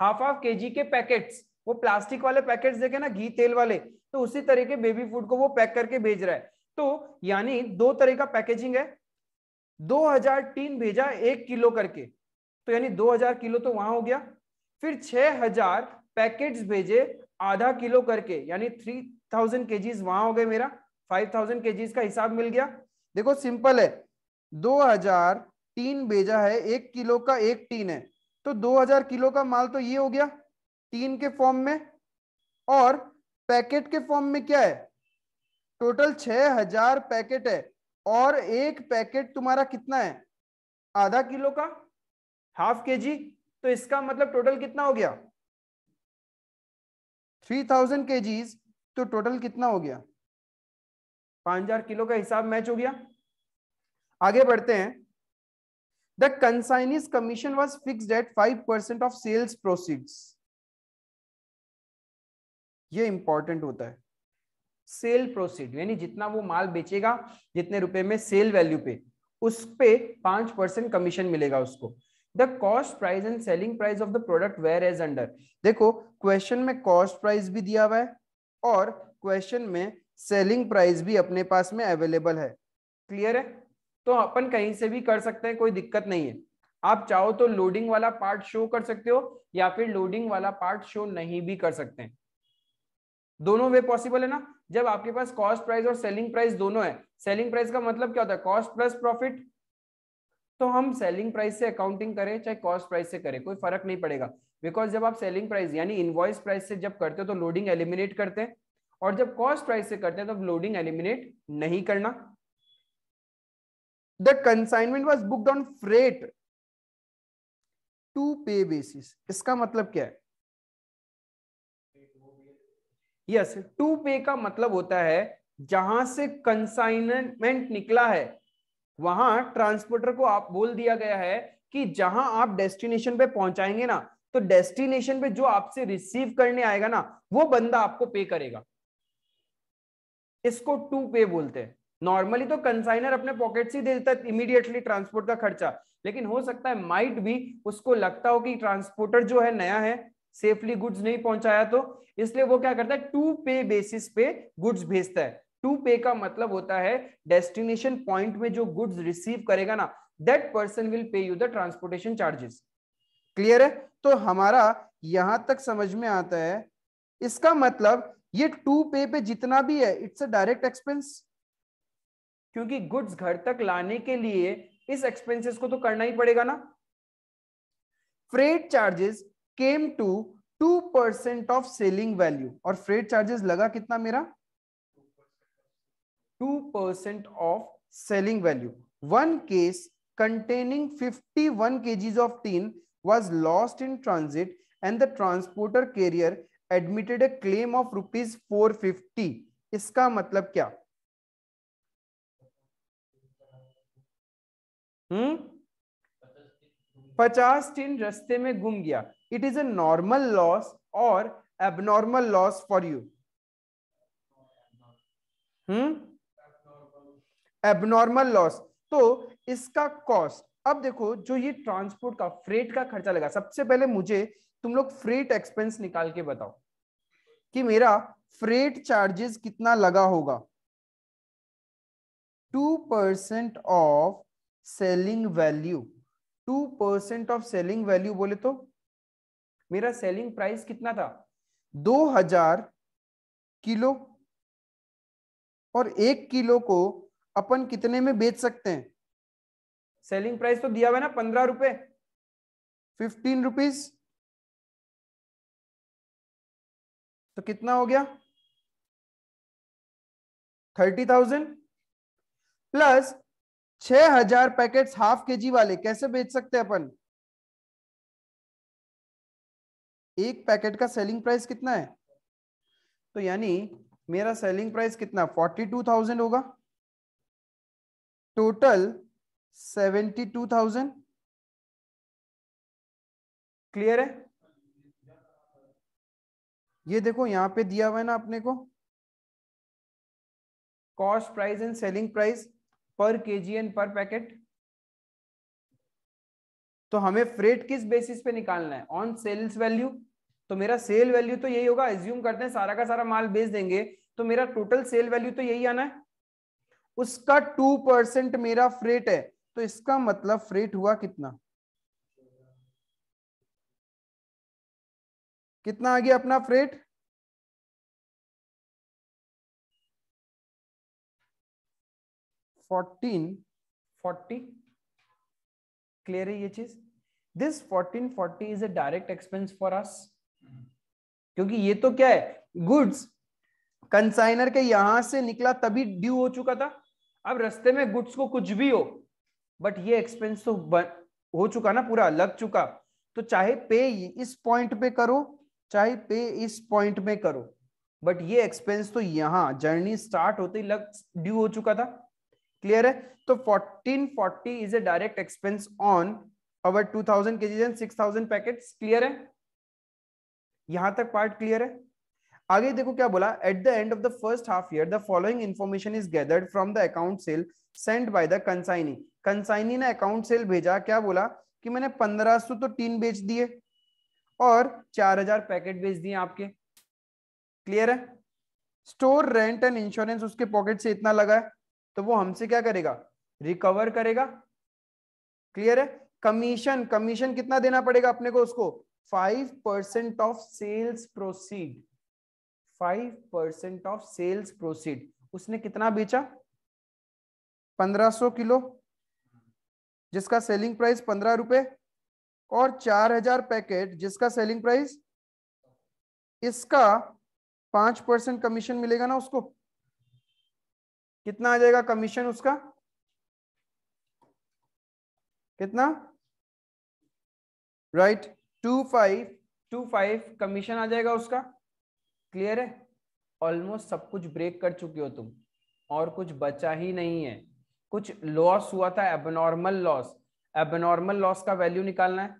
[SPEAKER 1] हाफ हाफ के के पैकेट्स वो प्लास्टिक वाले पैकेट देखे ना घी तेल वाले तो उसी तरीके बेबी फूड को वो पैक करके भेज रहा है तो यानी दो तरह का पैकेजिंग है हजार टीन भेजा एक किलो करके तो यानी हजार किलो तो वहां हो गया फिर हजार पैकेट भेजे आधा किलो करके यानी थ्री थाउजेंड के जीज वहां हो गए मेरा फाइव के केजीज का हिसाब मिल गया देखो सिंपल है दो हजार टीन भेजा है एक किलो का एक टीन है तो दो हजार किलो का माल तो ये हो गया तीन के फॉर्म में और पैकेट के फॉर्म में क्या है टोटल छह हजार पैकेट है और एक पैकेट तुम्हारा कितना है आधा किलो का हाफ के जी तो इसका मतलब टोटल कितना हो गया थ्री थाउजेंड के जीज तो टोटल कितना हो गया पांच हजार किलो का हिसाब मैच हो गया आगे बढ़ते हैं the consignee's commission was fix at five percent of sales proceeds ये इंपॉर्टेंट होता है सेल प्रोसीड यानी जितना वो माल बेचेगा जितने रुपए में सेल वैल्यू पे उस पे पांच परसेंट कमीशन मिलेगा उसको the cost price and selling price of the product where as under देखो क्वेश्चन में कॉस्ट प्राइस भी दिया हुआ है और क्वेश्चन में सेलिंग प्राइस भी अपने पास में अवेलेबल है क्लियर है तो अपन कहीं से भी कर सकते हैं कोई दिक्कत नहीं है आप चाहो तो लोडिंग वाला पार्ट शो कर सकते हो या फिर लोडिंग वाला पार्ट शो नहीं भी कर सकते हैं दोनों वे पॉसिबल है ना जब आपके पास कॉस्ट प्राइस और सेलिंग प्राइस दोनों है सेलिंग प्राइस का मतलब क्या होता है कॉस्ट प्लस प्रॉफिट तो हम सेलिंग प्राइस से अकाउंटिंग करें चाहे कॉस्ट प्राइस से करें कोई फर्क नहीं पड़ेगा बिकॉज जब आप सेलिंग प्राइस यानी इनवॉइस प्राइस से जब करते हो तो लोडिंग एलिमिनेट करते हैं और जब कॉस्ट प्राइस से करते हैं तो लोडिंग एलिमिनेट नहीं करना the consignment was booked on freight to pay basis इसका मतलब क्या है यस टू पे का मतलब होता है जहां से कंसाइनमेंट निकला है वहां ट्रांसपोर्टर को आप बोल दिया गया है कि जहां आप डेस्टिनेशन पे पहुंचाएंगे ना तो डेस्टिनेशन पे जो आपसे रिसीव करने आएगा ना वो बंदा आपको पे करेगा इसको टू पे बोलते हैं नॉर्मली तो कंसाइनर अपने पॉकेट से दे देता है इमीडिएटली ट्रांसपोर्ट का खर्चा लेकिन हो सकता है माइट भी उसको लगता हो कि ट्रांसपोर्टर जो है नया है सेफली गुड्स नहीं पहुंचाया तो इसलिए वो क्या करता है टू पे बेसिस पे गुड्स भेजता है टू पे का मतलब होता है डेस्टिनेशन पॉइंट में जो गुड्स रिसीव करेगा ना that person will pay you the transportation charges clear है तो हमारा यहां तक समझ में आता है इसका मतलब ये टू पे पे जितना भी है इट्स अ डायरेक्ट एक्सपेंस क्योंकि गुड्स घर तक लाने के लिए इस एक्सपेंसेस को तो करना ही पड़ेगा ना freight charges came to two percent of selling value और फ्रेड चार्जेस लगा कितना मेरा two percent of selling value one case containing fifty one K G's of tin was lost in transit and the transporter carrier admitted a claim of rupees four fifty इसका मतलब क्या हम्म? पचास tin रस्ते में घूम गया it is a normal loss or abnormal loss for you? Hmm? Abnormal loss तो इसका कॉस्ट अब देखो जो ये ट्रांसपोर्ट का फ्रेट का खर्चा लगा सबसे पहले मुझे तुम लोग फ्रेट एक्सपेंस निकाल के बताओ कि मेरा फ्रेट चार्जेस कितना लगा होगा two percent of selling value two percent of selling value बोले तो मेरा सेलिंग प्राइस कितना था दो हजार किलो और एक किलो को अपन कितने में बेच सकते हैं सेलिंग प्राइस तो दिया हुआ ना पंद्रह रुपए
[SPEAKER 2] फिफ्टीन रुपीज तो कितना हो गया थर्टी थाउजेंड प्लस छह हजार पैकेट हाफ के जी वाले कैसे
[SPEAKER 1] बेच सकते हैं अपन एक पैकेट का सेलिंग प्राइस कितना है तो यानी मेरा सेलिंग प्राइस कितना फोर्टी टू थाउजेंड होगा total seventy two thousand clear है ये देखो यहां पे दिया हुआ है ना अपने को cost price and selling price per KG and per packet तो हमें फ्रेट किस बेसिस पे निकालना है ऑन सेल्स वैल्यू तो मेरा सेल वैल्यू तो यही होगा एज्यूम करते हैं सारा का सारा माल बेच देंगे तो मेरा टोटल सेल वैल्यू तो यही आना है उसका टू परसेंट मेरा फ्रेट है तो इसका मतलब फ्रेट हुआ कितना कितना
[SPEAKER 2] आ गया अपना फ्रेट
[SPEAKER 1] फोर्टीन फोर्टी क्लियर है ये चीज this forty is a direct expense for us क्योंकि ये तो क्या है गुड्स कंसाइनर के यहां से निकला तभी ड्यू हो चुका था अब रस्ते में गुड्स को कुछ भी हो बट ये एक्सपेंस तो हो चुका ना पूरा लग चुका तो चाहे पे इस पॉइंट पे करो चाहे पे इस पॉइंट में करो बट ये एक्सपेंस तो यहाँ जर्नी स्टार्ट होते ही लग ड्यू हो चुका था क्लियर है तो 1440 is a direct expense on our two thousand के and six thousand packet clear है यहां तक पार्ट क्लियर है आगे देखो क्या बोला at the end of the first half year the following information is gathered from the account sale send by the consignee consignee ने अकाउंट सेल भेजा क्या बोला कि मैंने पंद्रह सो तो तीन बेच दिए और चार हजार पैकेट बेच दिए आपके क्लियर है स्टोर रेंट एंड इंश्योरेंस उसके पॉकेट से इतना लगा है तो वो हमसे क्या करेगा रिकवर करेगा क्लियर है कमीशन कमीशन कितना देना पड़ेगा अपने को उसको five percent of sales proceed five percent of sales proceed उसने कितना बेचा पंद्रह सो किलो जिसका सेलिंग प्राइस पंद्रह रुपए और चार हजार पैकेट जिसका सेलिंग प्राइस इसका पांच परसेंट कमीशन मिलेगा ना उसको कितना आ जाएगा कमीशन उसका कितना right two five two five commission आ जाएगा उसका क्लियर है ऑलमोस्ट सब कुछ ब्रेक कर चुके हो तुम और कुछ बचा ही नहीं है कुछ लॉस हुआ था एबनॉर्मल लॉस एबनॉर्मल लॉस का वैल्यू निकालना है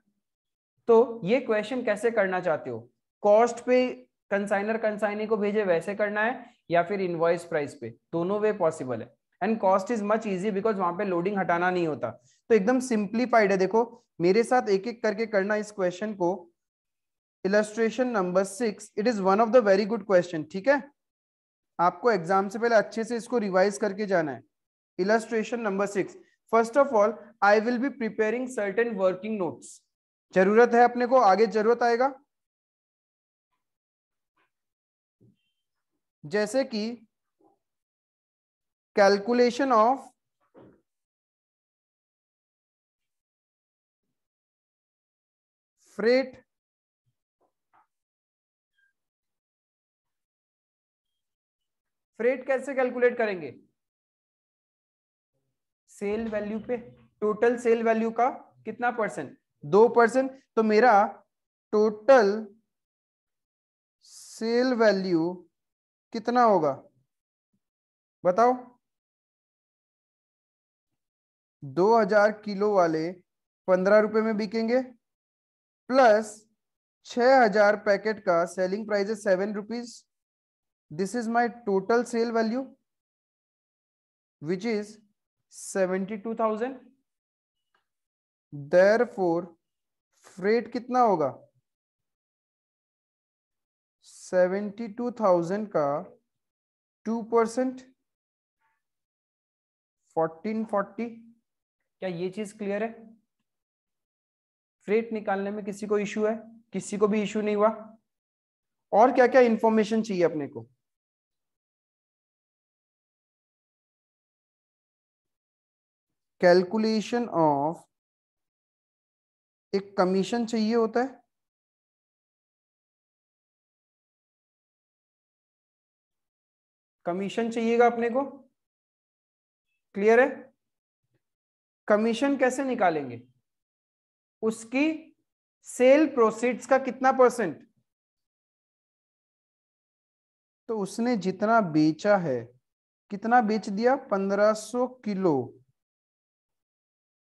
[SPEAKER 1] तो ये क्वेश्चन कैसे करना चाहते हो कॉस्ट पे कंसाइनर कंसाइनी को भेजे वैसे करना है या फिर इनवॉइस प्राइस पे दोनों वे पॉसिबल है and cost is much easy because वहां पे लोडिंग हटाना नहीं होता तो एकदम सिंप्लीफाइड है देखो मेरे साथ एक एक करके करना इस क्वेश्चन को illustration number six it is one of the very good question ठीक है आपको एग्जाम से पहले अच्छे से इसको रिवाइज करके जाना है illustration number six first of all I will be preparing certain working notes जरूरत है अपने को आगे जरूरत आएगा
[SPEAKER 2] जैसे कि कैलकुलेशन ऑफ freight फ्रेट कैसे कैलकुलेट करेंगे
[SPEAKER 1] सेल वैल्यू पे टोटल सेल वैल्यू का कितना परसेंट दो परसेंट तो मेरा टोटल सेल वैल्यू कितना होगा बताओ
[SPEAKER 2] 2000 किलो वाले
[SPEAKER 1] पंद्रह रुपए में बिकेंगे प्लस छह हजार पैकेट का सेलिंग प्राइस है seven rupees this is my total sale value which is seventy two thousand therefore freight कितना होगा सेवेंटी टू थाउजेंड का टू परसेंट फोर्टीन फोर्टी क्या ये चीज क्लियर है फ्रेट निकालने में किसी को इशू है किसी को भी इश्यू नहीं हुआ
[SPEAKER 2] और क्या क्या इंफॉर्मेशन चाहिए अपने को कैलकुलेशन ऑफ एक कमीशन चाहिए होता है कमीशन चाहिएगा अपने को क्लियर है कमीशन कैसे निकालेंगे उसकी सेल प्रोसीड्स का कितना परसेंट
[SPEAKER 1] तो उसने जितना बेचा है कितना बेच दिया 1500 किलो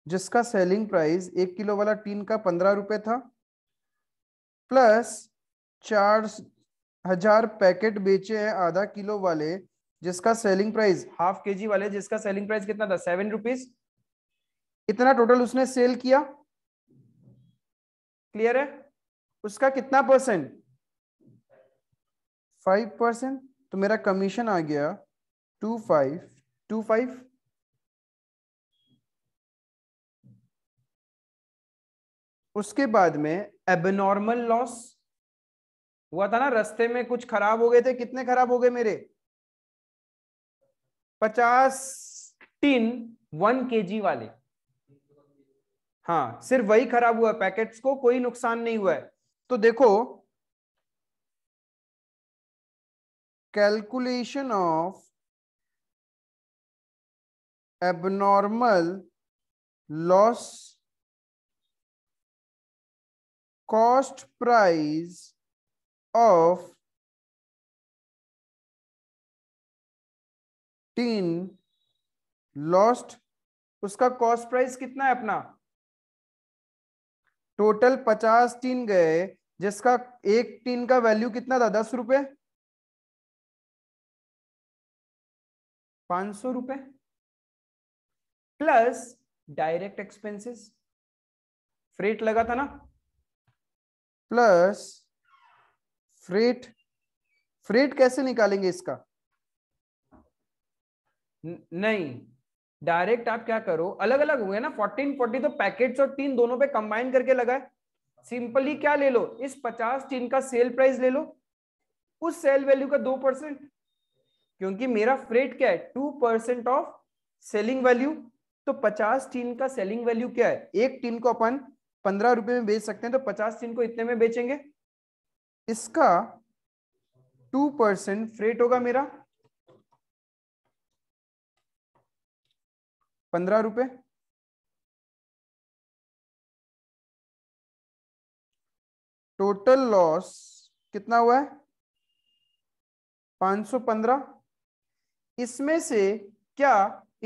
[SPEAKER 1] जिसका सेलिंग प्राइस एक किलो वाला टीन का पंद्रह रुपए था प्लस चार हजार पैकेट बेचे हैं आधा किलो वाले जिसका सेलिंग प्राइस हाफ के जी वाले जिसका सेलिंग प्राइस कितना था सेवन रुपीज इतना टोटल उसने सेल किया क्लियर है उसका कितना परसेंट फाइव परसेंट तो मेरा कमीशन आ गया टू फाइव टू फाइव उसके बाद में एबनॉर्मल लॉस हुआ था ना रस्ते में कुछ खराब हो गए थे कितने खराब हो गए मेरे पचास टीन वन के जी वाले हाँ सिर्फ वही खराब हुआ पैकेट्स को कोई नुकसान नहीं हुआ है तो देखो calculation
[SPEAKER 2] of abnormal loss cost price of tin
[SPEAKER 1] lost उसका कॉस्ट प्राइस कितना है अपना टोटल पचास टीन गए जिसका एक टीन का वैल्यू
[SPEAKER 2] कितना था दस रुपए पांच
[SPEAKER 1] सौ रुपए प्लस डायरेक्ट एक्सपेंसेस फ्रेट लगा था ना प्लस फ्रेट फ्रेट कैसे निकालेंगे इसका नहीं डायरेक्ट आप क्या करो अलग अलग हुए ना फोर्टीन फोर्टी तो पैकेट्स और टीन दोनों पे कंबाइन करके लगाए सिंपली क्या ले लो इस पचास टीन का सेल प्राइस ले लो उस सेल वैल्यू का दो परसेंट क्योंकि मेरा फ्रेट क्या है two percent of selling value तो पचास टीन का सेलिंग वैल्यू क्या है एक टीन को अपन पंद्रह रुपए में बेच सकते हैं तो पचास टीन को इतने में बेचेंगे इसका टू परसेंट फ्रेट होगा मेरा
[SPEAKER 2] पंद्रह रुपए टोटल लॉस कितना
[SPEAKER 1] हुआ है पांच सौ पंद्रह इसमें से क्या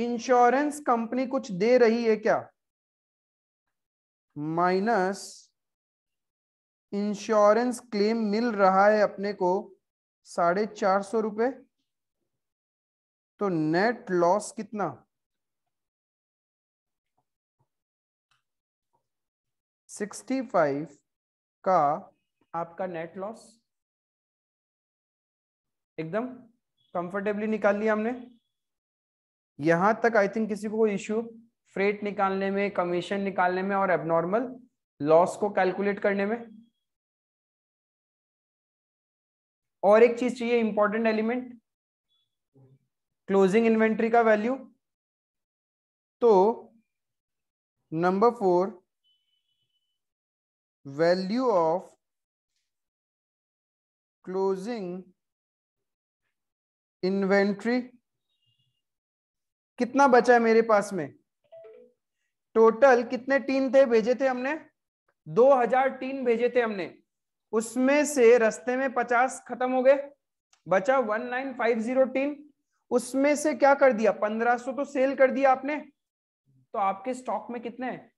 [SPEAKER 1] इंश्योरेंस कंपनी कुछ दे रही है क्या माइनस इंश्योरेंस क्लेम मिल रहा है अपने को साढ़े चार सौ रुपए तो नेट
[SPEAKER 2] लॉस कितना
[SPEAKER 1] 65 का आपका नेट लॉस एकदम कंफर्टेबली निकाल लिया हमने यहां तक आई थिंक किसी को इश्यू फ्रेट निकालने में कमीशन निकालने में और एबनॉर्मल लॉस को कैलकुलेट करने में और एक चीज चाहिए इंपॉर्टेंट एलिमेंट क्लोजिंग इन्वेंट्री का वैल्यू तो number four
[SPEAKER 2] value of
[SPEAKER 1] closing inventory कितना बचा है मेरे पास में टोटल कितने टीन थे भेजे थे हमने 2000 टीन भेजे थे हमने उसमें से रस्ते में 50 खत्म हो गए बचा 1950 टीन उसमें से क्या कर दिया 1500 तो सेल कर दिया आपने तो आपके स्टॉक में कितने हैं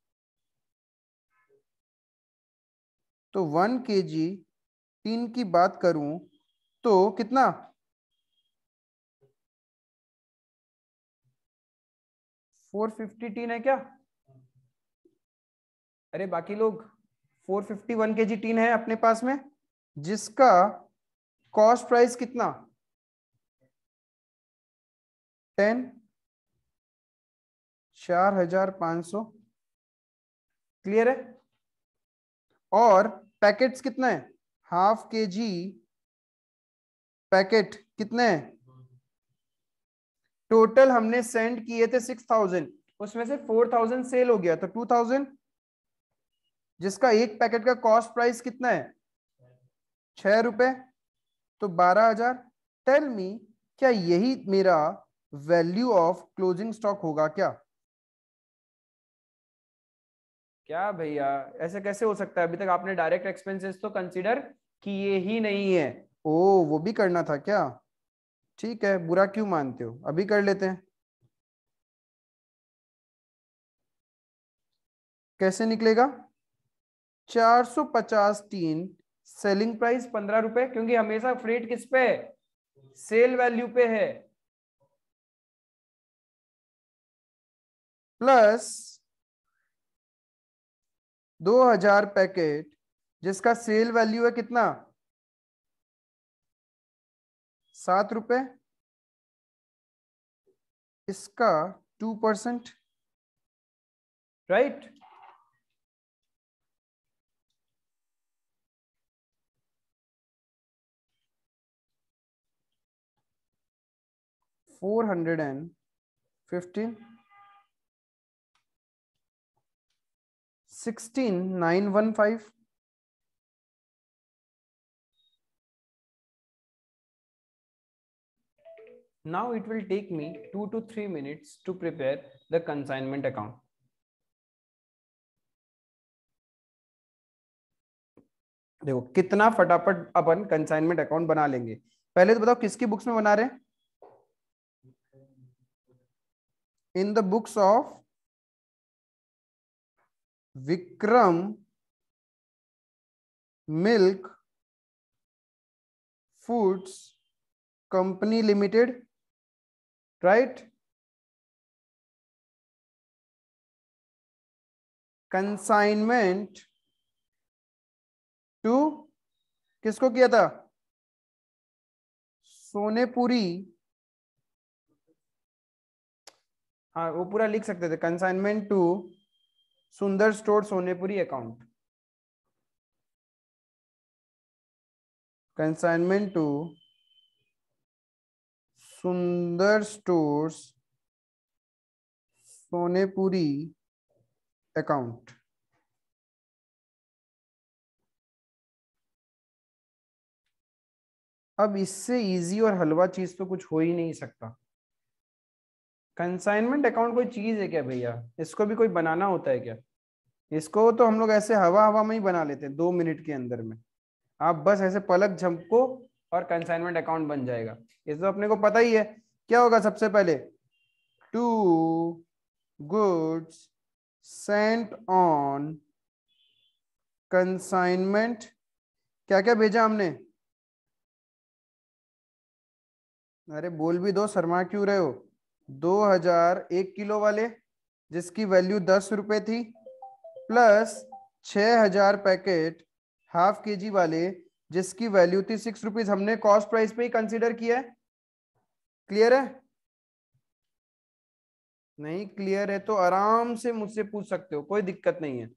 [SPEAKER 1] तो वन के जी टीन की बात
[SPEAKER 2] करूं तो कितना
[SPEAKER 1] फोर फिफ्टी टीन है क्या अरे बाकी लोग फोर फिफ्टी वन के जी टीन है अपने पास में जिसका कॉस्ट प्राइस कितना टेन चार हजार पांच सौ क्लियर है और पैकेट्स कितने हाफ के जी पैकेट कितने टोटल हमने सेंड किए थे सिक्स थाउजेंड उसमें से फोर थाउजेंड सेल हो गया तो टू थाउजेंड जिसका एक पैकेट का कॉस्ट प्राइस कितना है छह रुपए तो बारह हजार टेल मी क्या यही मेरा वैल्यू ऑफ क्लोजिंग स्टॉक होगा क्या क्या भैया ऐसा कैसे हो सकता है अभी तक आपने डायरेक्ट एक्सपेंसेस तो कंसिडर किए ही नहीं है ओ वो भी करना था क्या ठीक है बुरा क्यों मानते हो अभी कर लेते हैं कैसे निकलेगा 450 तीन सेलिंग प्राइस पंद्रह रुपए क्योंकि हमेशा फ्रेट किस पे सेल वैल्यू पे है
[SPEAKER 2] प्लस 2000 पैकेट जिसका सेल वैल्यू है कितना सात रुपए इसका two percent right four hundred and fifteen sixteen nine one five Now it will take me two to three minutes to prepare the consignment account.
[SPEAKER 1] देखो कितना फटाफट अपन कंसाइनमेंट अकाउंट बना लेंगे पहले तो बताओ किसकी बुक्स में बना रहे हैं in the books of
[SPEAKER 2] Vikram milk foods company limited right consignment to किसको किया था सोनेपुरी हाँ वो पूरा लिख सकते थे consignment to Sundar store Sonepuri account
[SPEAKER 1] consignment to Sundar stores Sonepuri account अब इससे इजी और हलवा चीज तो कुछ हो ही नहीं सकता कंसाइनमेंट अकाउंट कोई चीज है क्या भैया इसको भी कोई बनाना होता है क्या इसको तो हम लोग ऐसे हवा हवा में ही बना लेते हैं दो मिनट के अंदर में आप बस ऐसे पलक झमको और कंसाइनमेंट अकाउंट बन जाएगा ये तो अपने को पता ही है क्या होगा सबसे पहले to goods sent on consignment क्या क्या भेजा हमने अरे बोल भी दो शर्मा क्यों रहे हो दो हजार एक किलो वाले जिसकी वैल्यू दस रुपए थी प्लस छ हजार पैकेट हाफ के जी वाले जिसकी वैल्यू थी सिक्स रुपीज हमने कॉस्ट प्राइस पे ही कंसिडर किया है क्लियर है नहीं क्लियर है तो आराम से मुझसे पूछ सकते हो कोई दिक्कत नहीं है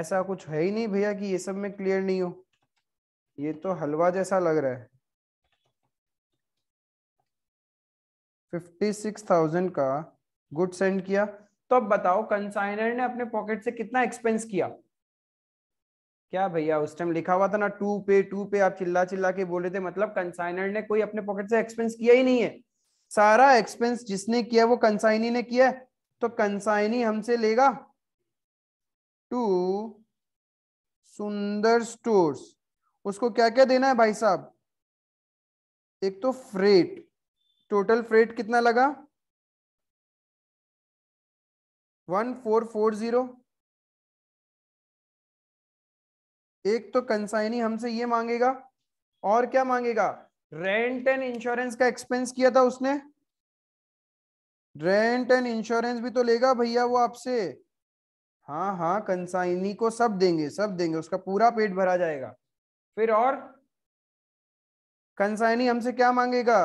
[SPEAKER 1] ऐसा कुछ है ही नहीं भैया कि ये सब में क्लियर नहीं हो ये तो हलवा जैसा लग रहा है फिफ्टी सिक्स थाउजेंड का गुड सेंड किया तो अब बताओ कंसाइनर ने अपने पॉकेट से कितना एक्सपेंस किया क्या भैया उस टाइम लिखा हुआ था ना टू पे टू पे आप चिल्ला चिल्ला के बोले थे मतलब कंसाइनर ने कोई अपने पॉकेट से एक्सपेंस किया ही नहीं है सारा एक्सपेंस जिसने किया वो कंसाइनी ने किया तो कंसाइनी हमसे लेगा टू सुंदर स्टोर्स
[SPEAKER 2] उसको क्या क्या देना है भाई साहब एक तो फ्रेट टोटल फ्रेट कितना लगा वन फोर फोर
[SPEAKER 1] जीरो एक तो कंसाइनी हमसे ये मांगेगा और क्या मांगेगा रेंट एंड इंश्योरेंस का एक्सपेंस किया था उसने रेंट एंड इंश्योरेंस भी तो लेगा भैया वो आपसे हाँ हाँ कंसाइनी को सब देंगे सब देंगे उसका पूरा पेट भरा जाएगा फिर और कंसाइनी हमसे क्या मांगेगा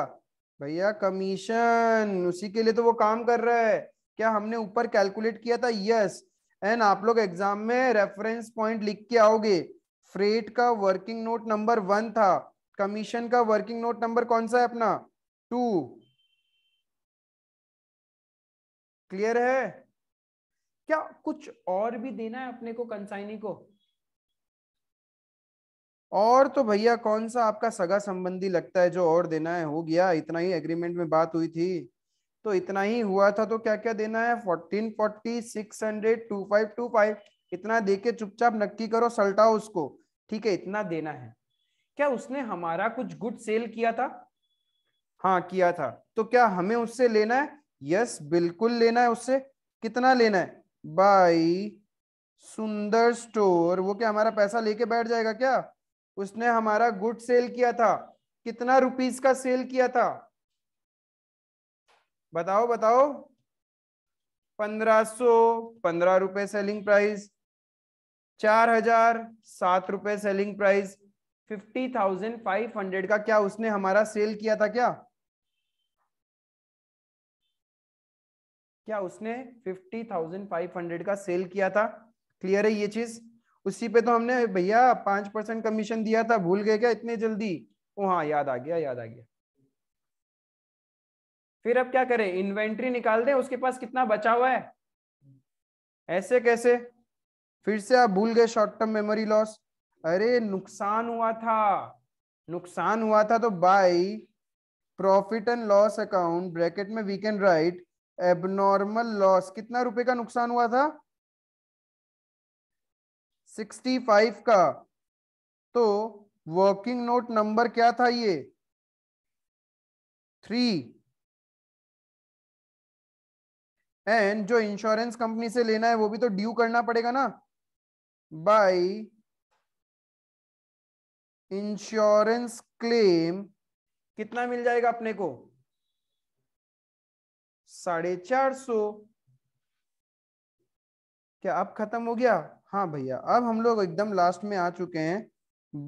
[SPEAKER 1] भैया कमीशन उसी के लिए तो वो काम कर रहा है क्या हमने ऊपर कैलकुलेट किया था यस एंड आप लोग एग्जाम में रेफरेंस पॉइंट लिख के आओगे फ्रेट का वर्किंग नोट नंबर वन था कमीशन का वर्किंग नोट नंबर कौन सा है अपना टू क्लियर है क्या कुछ और भी देना है अपने को कंसाइनी को और तो भैया कौन सा आपका सगा संबंधी लगता है जो और देना है हो गया इतना ही एग्रीमेंट में बात हुई थी तो इतना ही हुआ था तो क्या क्या देना है fourteen forty six hundred two five two five इतना दे के चुपचाप नक्की करो सल्टाओ उसको ठीक है इतना देना है क्या उसने हमारा कुछ गुड सेल किया था हाँ किया था तो क्या हमें उससे लेना है यस बिल्कुल लेना है उससे कितना लेना है बाई सुंदर स्टोर वो क्या हमारा पैसा लेके बैठ जाएगा क्या उसने हमारा गुड सेल किया था कितना रुपीस का सेल किया था बताओ बताओ पंद्रह सो पंद्रह रुपए सेलिंग प्राइस चार हजार सात रुपए selling price fifty thousand five hundred का क्या उसने हमारा सेल किया था क्या क्या उसने फिफ्टी थाउजेंड फाइव हंड्रेड का सेल किया था क्लियर है ये चीज उसी पे तो हमने भैया पांच परसेंट कमीशन दिया था भूल गए क्या इतने जल्दी ओ हाँ याद आ गया याद आ गया फिर अब क्या करें इन्वेंट्री निकाल दें उसके पास कितना बचा हुआ है ऐसे कैसे फिर से आप भूल गए शॉर्ट टर्म मेमोरी लॉस अरे नुकसान हुआ था नुकसान हुआ था तो by profit and loss account bracket में we can write abnormal loss कितना रुपए का नुकसान हुआ था 65 का तो
[SPEAKER 2] वर्किंग नोट नंबर क्या था ये थ्री एंड जो इंश्योरेंस कंपनी से लेना है वो भी तो
[SPEAKER 1] ड्यू करना पड़ेगा ना बाय इंश्योरेंस क्लेम कितना मिल जाएगा अपने को साढ़े चार सौ क्या अब खत्म हो गया हाँ भैया अब हम लोग एकदम लास्ट में आ चुके हैं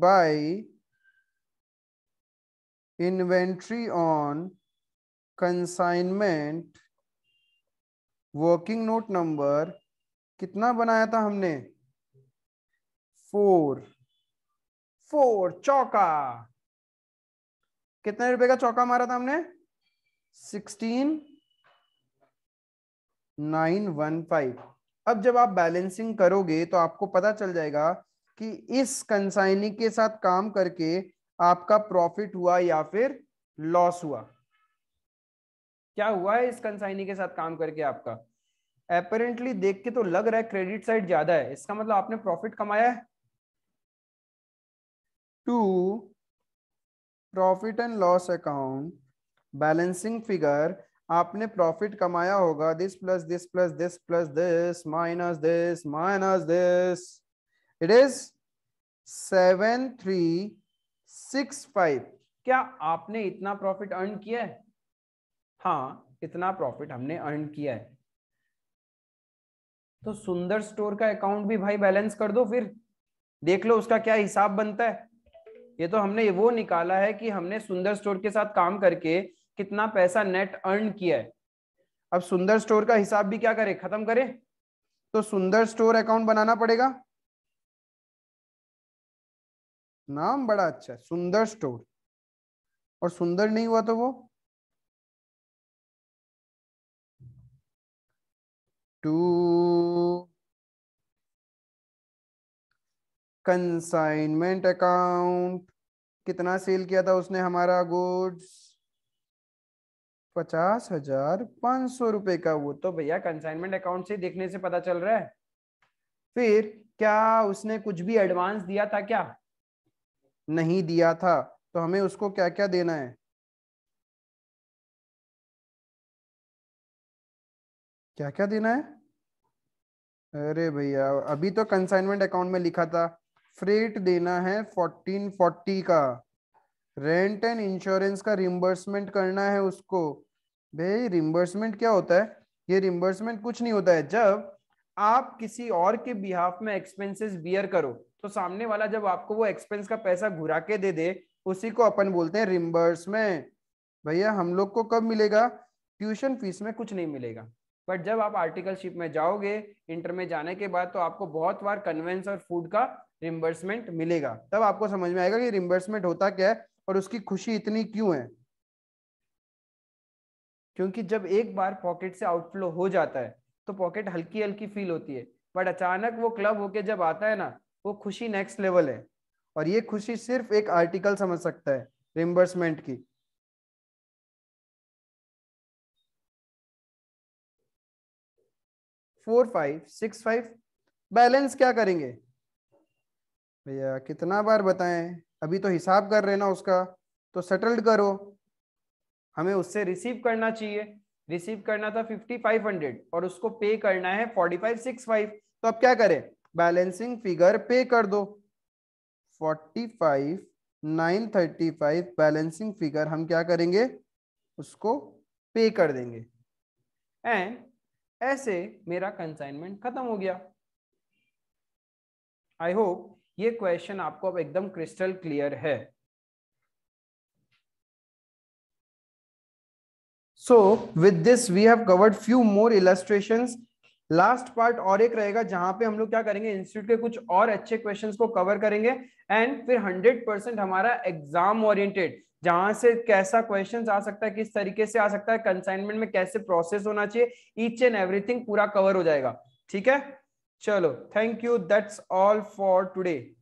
[SPEAKER 1] by inventory on consignment working note number कितना बनाया था हमने फोर फोर चौका कितने रुपए का चौका मारा था हमने सिक्सटीन नाइन वन फाइव अब जब आप बैलेंसिंग करोगे तो आपको पता चल जाएगा कि इस कंसाइनी के साथ काम करके आपका प्रॉफिट हुआ या फिर लॉस हुआ क्या हुआ है इस कंसाइनी के साथ काम करके आपका अपेरेंटली देख के तो लग रहा है क्रेडिट साइड ज्यादा है इसका मतलब आपने प्रॉफिट कमाया है to profit and loss account balancing figure आपने प्रॉफिट कमाया होगा this plus this plus this plus this minus this minus this it is seven three six five क्या आपने इतना प्रॉफिट अर्न किया है हाँ इतना प्रॉफिट हमने अर्न किया है तो सुंदर स्टोर का अकाउंट भी भाई बैलेंस कर दो फिर देख लो उसका क्या हिसाब बनता है ये तो हमने वो निकाला है कि हमने सुंदर स्टोर के साथ काम करके कितना पैसा नेट अर्न किया है अब सुंदर स्टोर का हिसाब भी क्या करें खत्म करें तो सुंदर स्टोर अकाउंट बनाना पड़ेगा नाम
[SPEAKER 2] बड़ा अच्छा है सुंदर स्टोर और सुंदर नहीं हुआ तो वो टू
[SPEAKER 1] कंसाइनमेंट अकाउंट कितना सेल किया था उसने हमारा गुड्स पचास हजार पांच सौ रुपए का वो तो भैया कंसाइनमेंट अकाउंट से देखने से पता चल रहा है फिर क्या उसने कुछ भी एडवांस दिया था क्या नहीं दिया था तो हमें उसको क्या क्या देना है क्या क्या देना है अरे भैया अभी तो कंसाइनमेंट अकाउंट में लिखा था फ्रेट देना है फोर्टीन फोर्टी का रेंट एंड इंश्योरेंस का रिम्बर्समेंट करना है उसको भाई रिम्बर्समेंट क्या होता है ये रिम्बर्समेंट कुछ नहीं होता है जब आप किसी और के बिहाफ में एक्सपेंसेस बियर करो तो सामने वाला जब आपको वो एक्सपेंस का पैसा घुरा के दे दे उसी को अपन बोलते हैं रिम्बर्समेंट भैया हम लोग को कब मिलेगा ट्यूशन फीस में कुछ नहीं मिलेगा बट जब आप आर्टिकलशिप में जाओगे इंटर में जाने के बाद तो आपको बहुत बार कन्वेंस और फूड का रिम्बर्समेंट मिलेगा तब आपको समझ में आएगा कि रिम्बर्समेंट होता क्या है और उसकी खुशी इतनी क्यों है क्योंकि जब एक बार पॉकेट से आउटफ्लो हो जाता है तो पॉकेट हल्की हल्की फील होती है बट अचानक वो क्लब होके जब आता है ना वो खुशी नेक्स्ट लेवल है और ये खुशी सिर्फ एक आर्टिकल समझ सकता है रिम्बर्समेंट की
[SPEAKER 2] four five six five
[SPEAKER 1] balance क्या करेंगे भैया कितना बार बताएं अभी तो हिसाब कर रहे ना उसका तो सेटल्ड करो हमें उससे रिसीव करना चाहिए रिसीव करना था फिफ्टी फाइव हंड्रेड और उसको पे करना है फोर्टी फाइव सिक्स फाइव तो अब क्या करें बैलेंसिंग फिगर पे कर दो forty five nine thirty five balancing figure हम क्या करेंगे उसको पे कर देंगे एंड ऐसे मेरा कंसाइनमेंट खत्म हो गया आई होप ये क्वेश्चन आपको अब एकदम क्रिस्टल क्लियर है so with this we have covered few more illustrations last part और एक रहेगा जहां पे हम लोग क्या करेंगे इंस्टीट्यूट के कुछ और अच्छे क्वेश्चंस को कवर करेंगे एंड फिर 100 परसेंट हमारा एग्जाम ओरिएंटेड जहां से कैसा क्वेश्चंस आ सकता है किस तरीके से आ सकता है कंसाइनमेंट में कैसे प्रोसेस होना चाहिए ईच एंड एवरीथिंग पूरा कवर हो जाएगा ठीक है चलो thank you that's all for today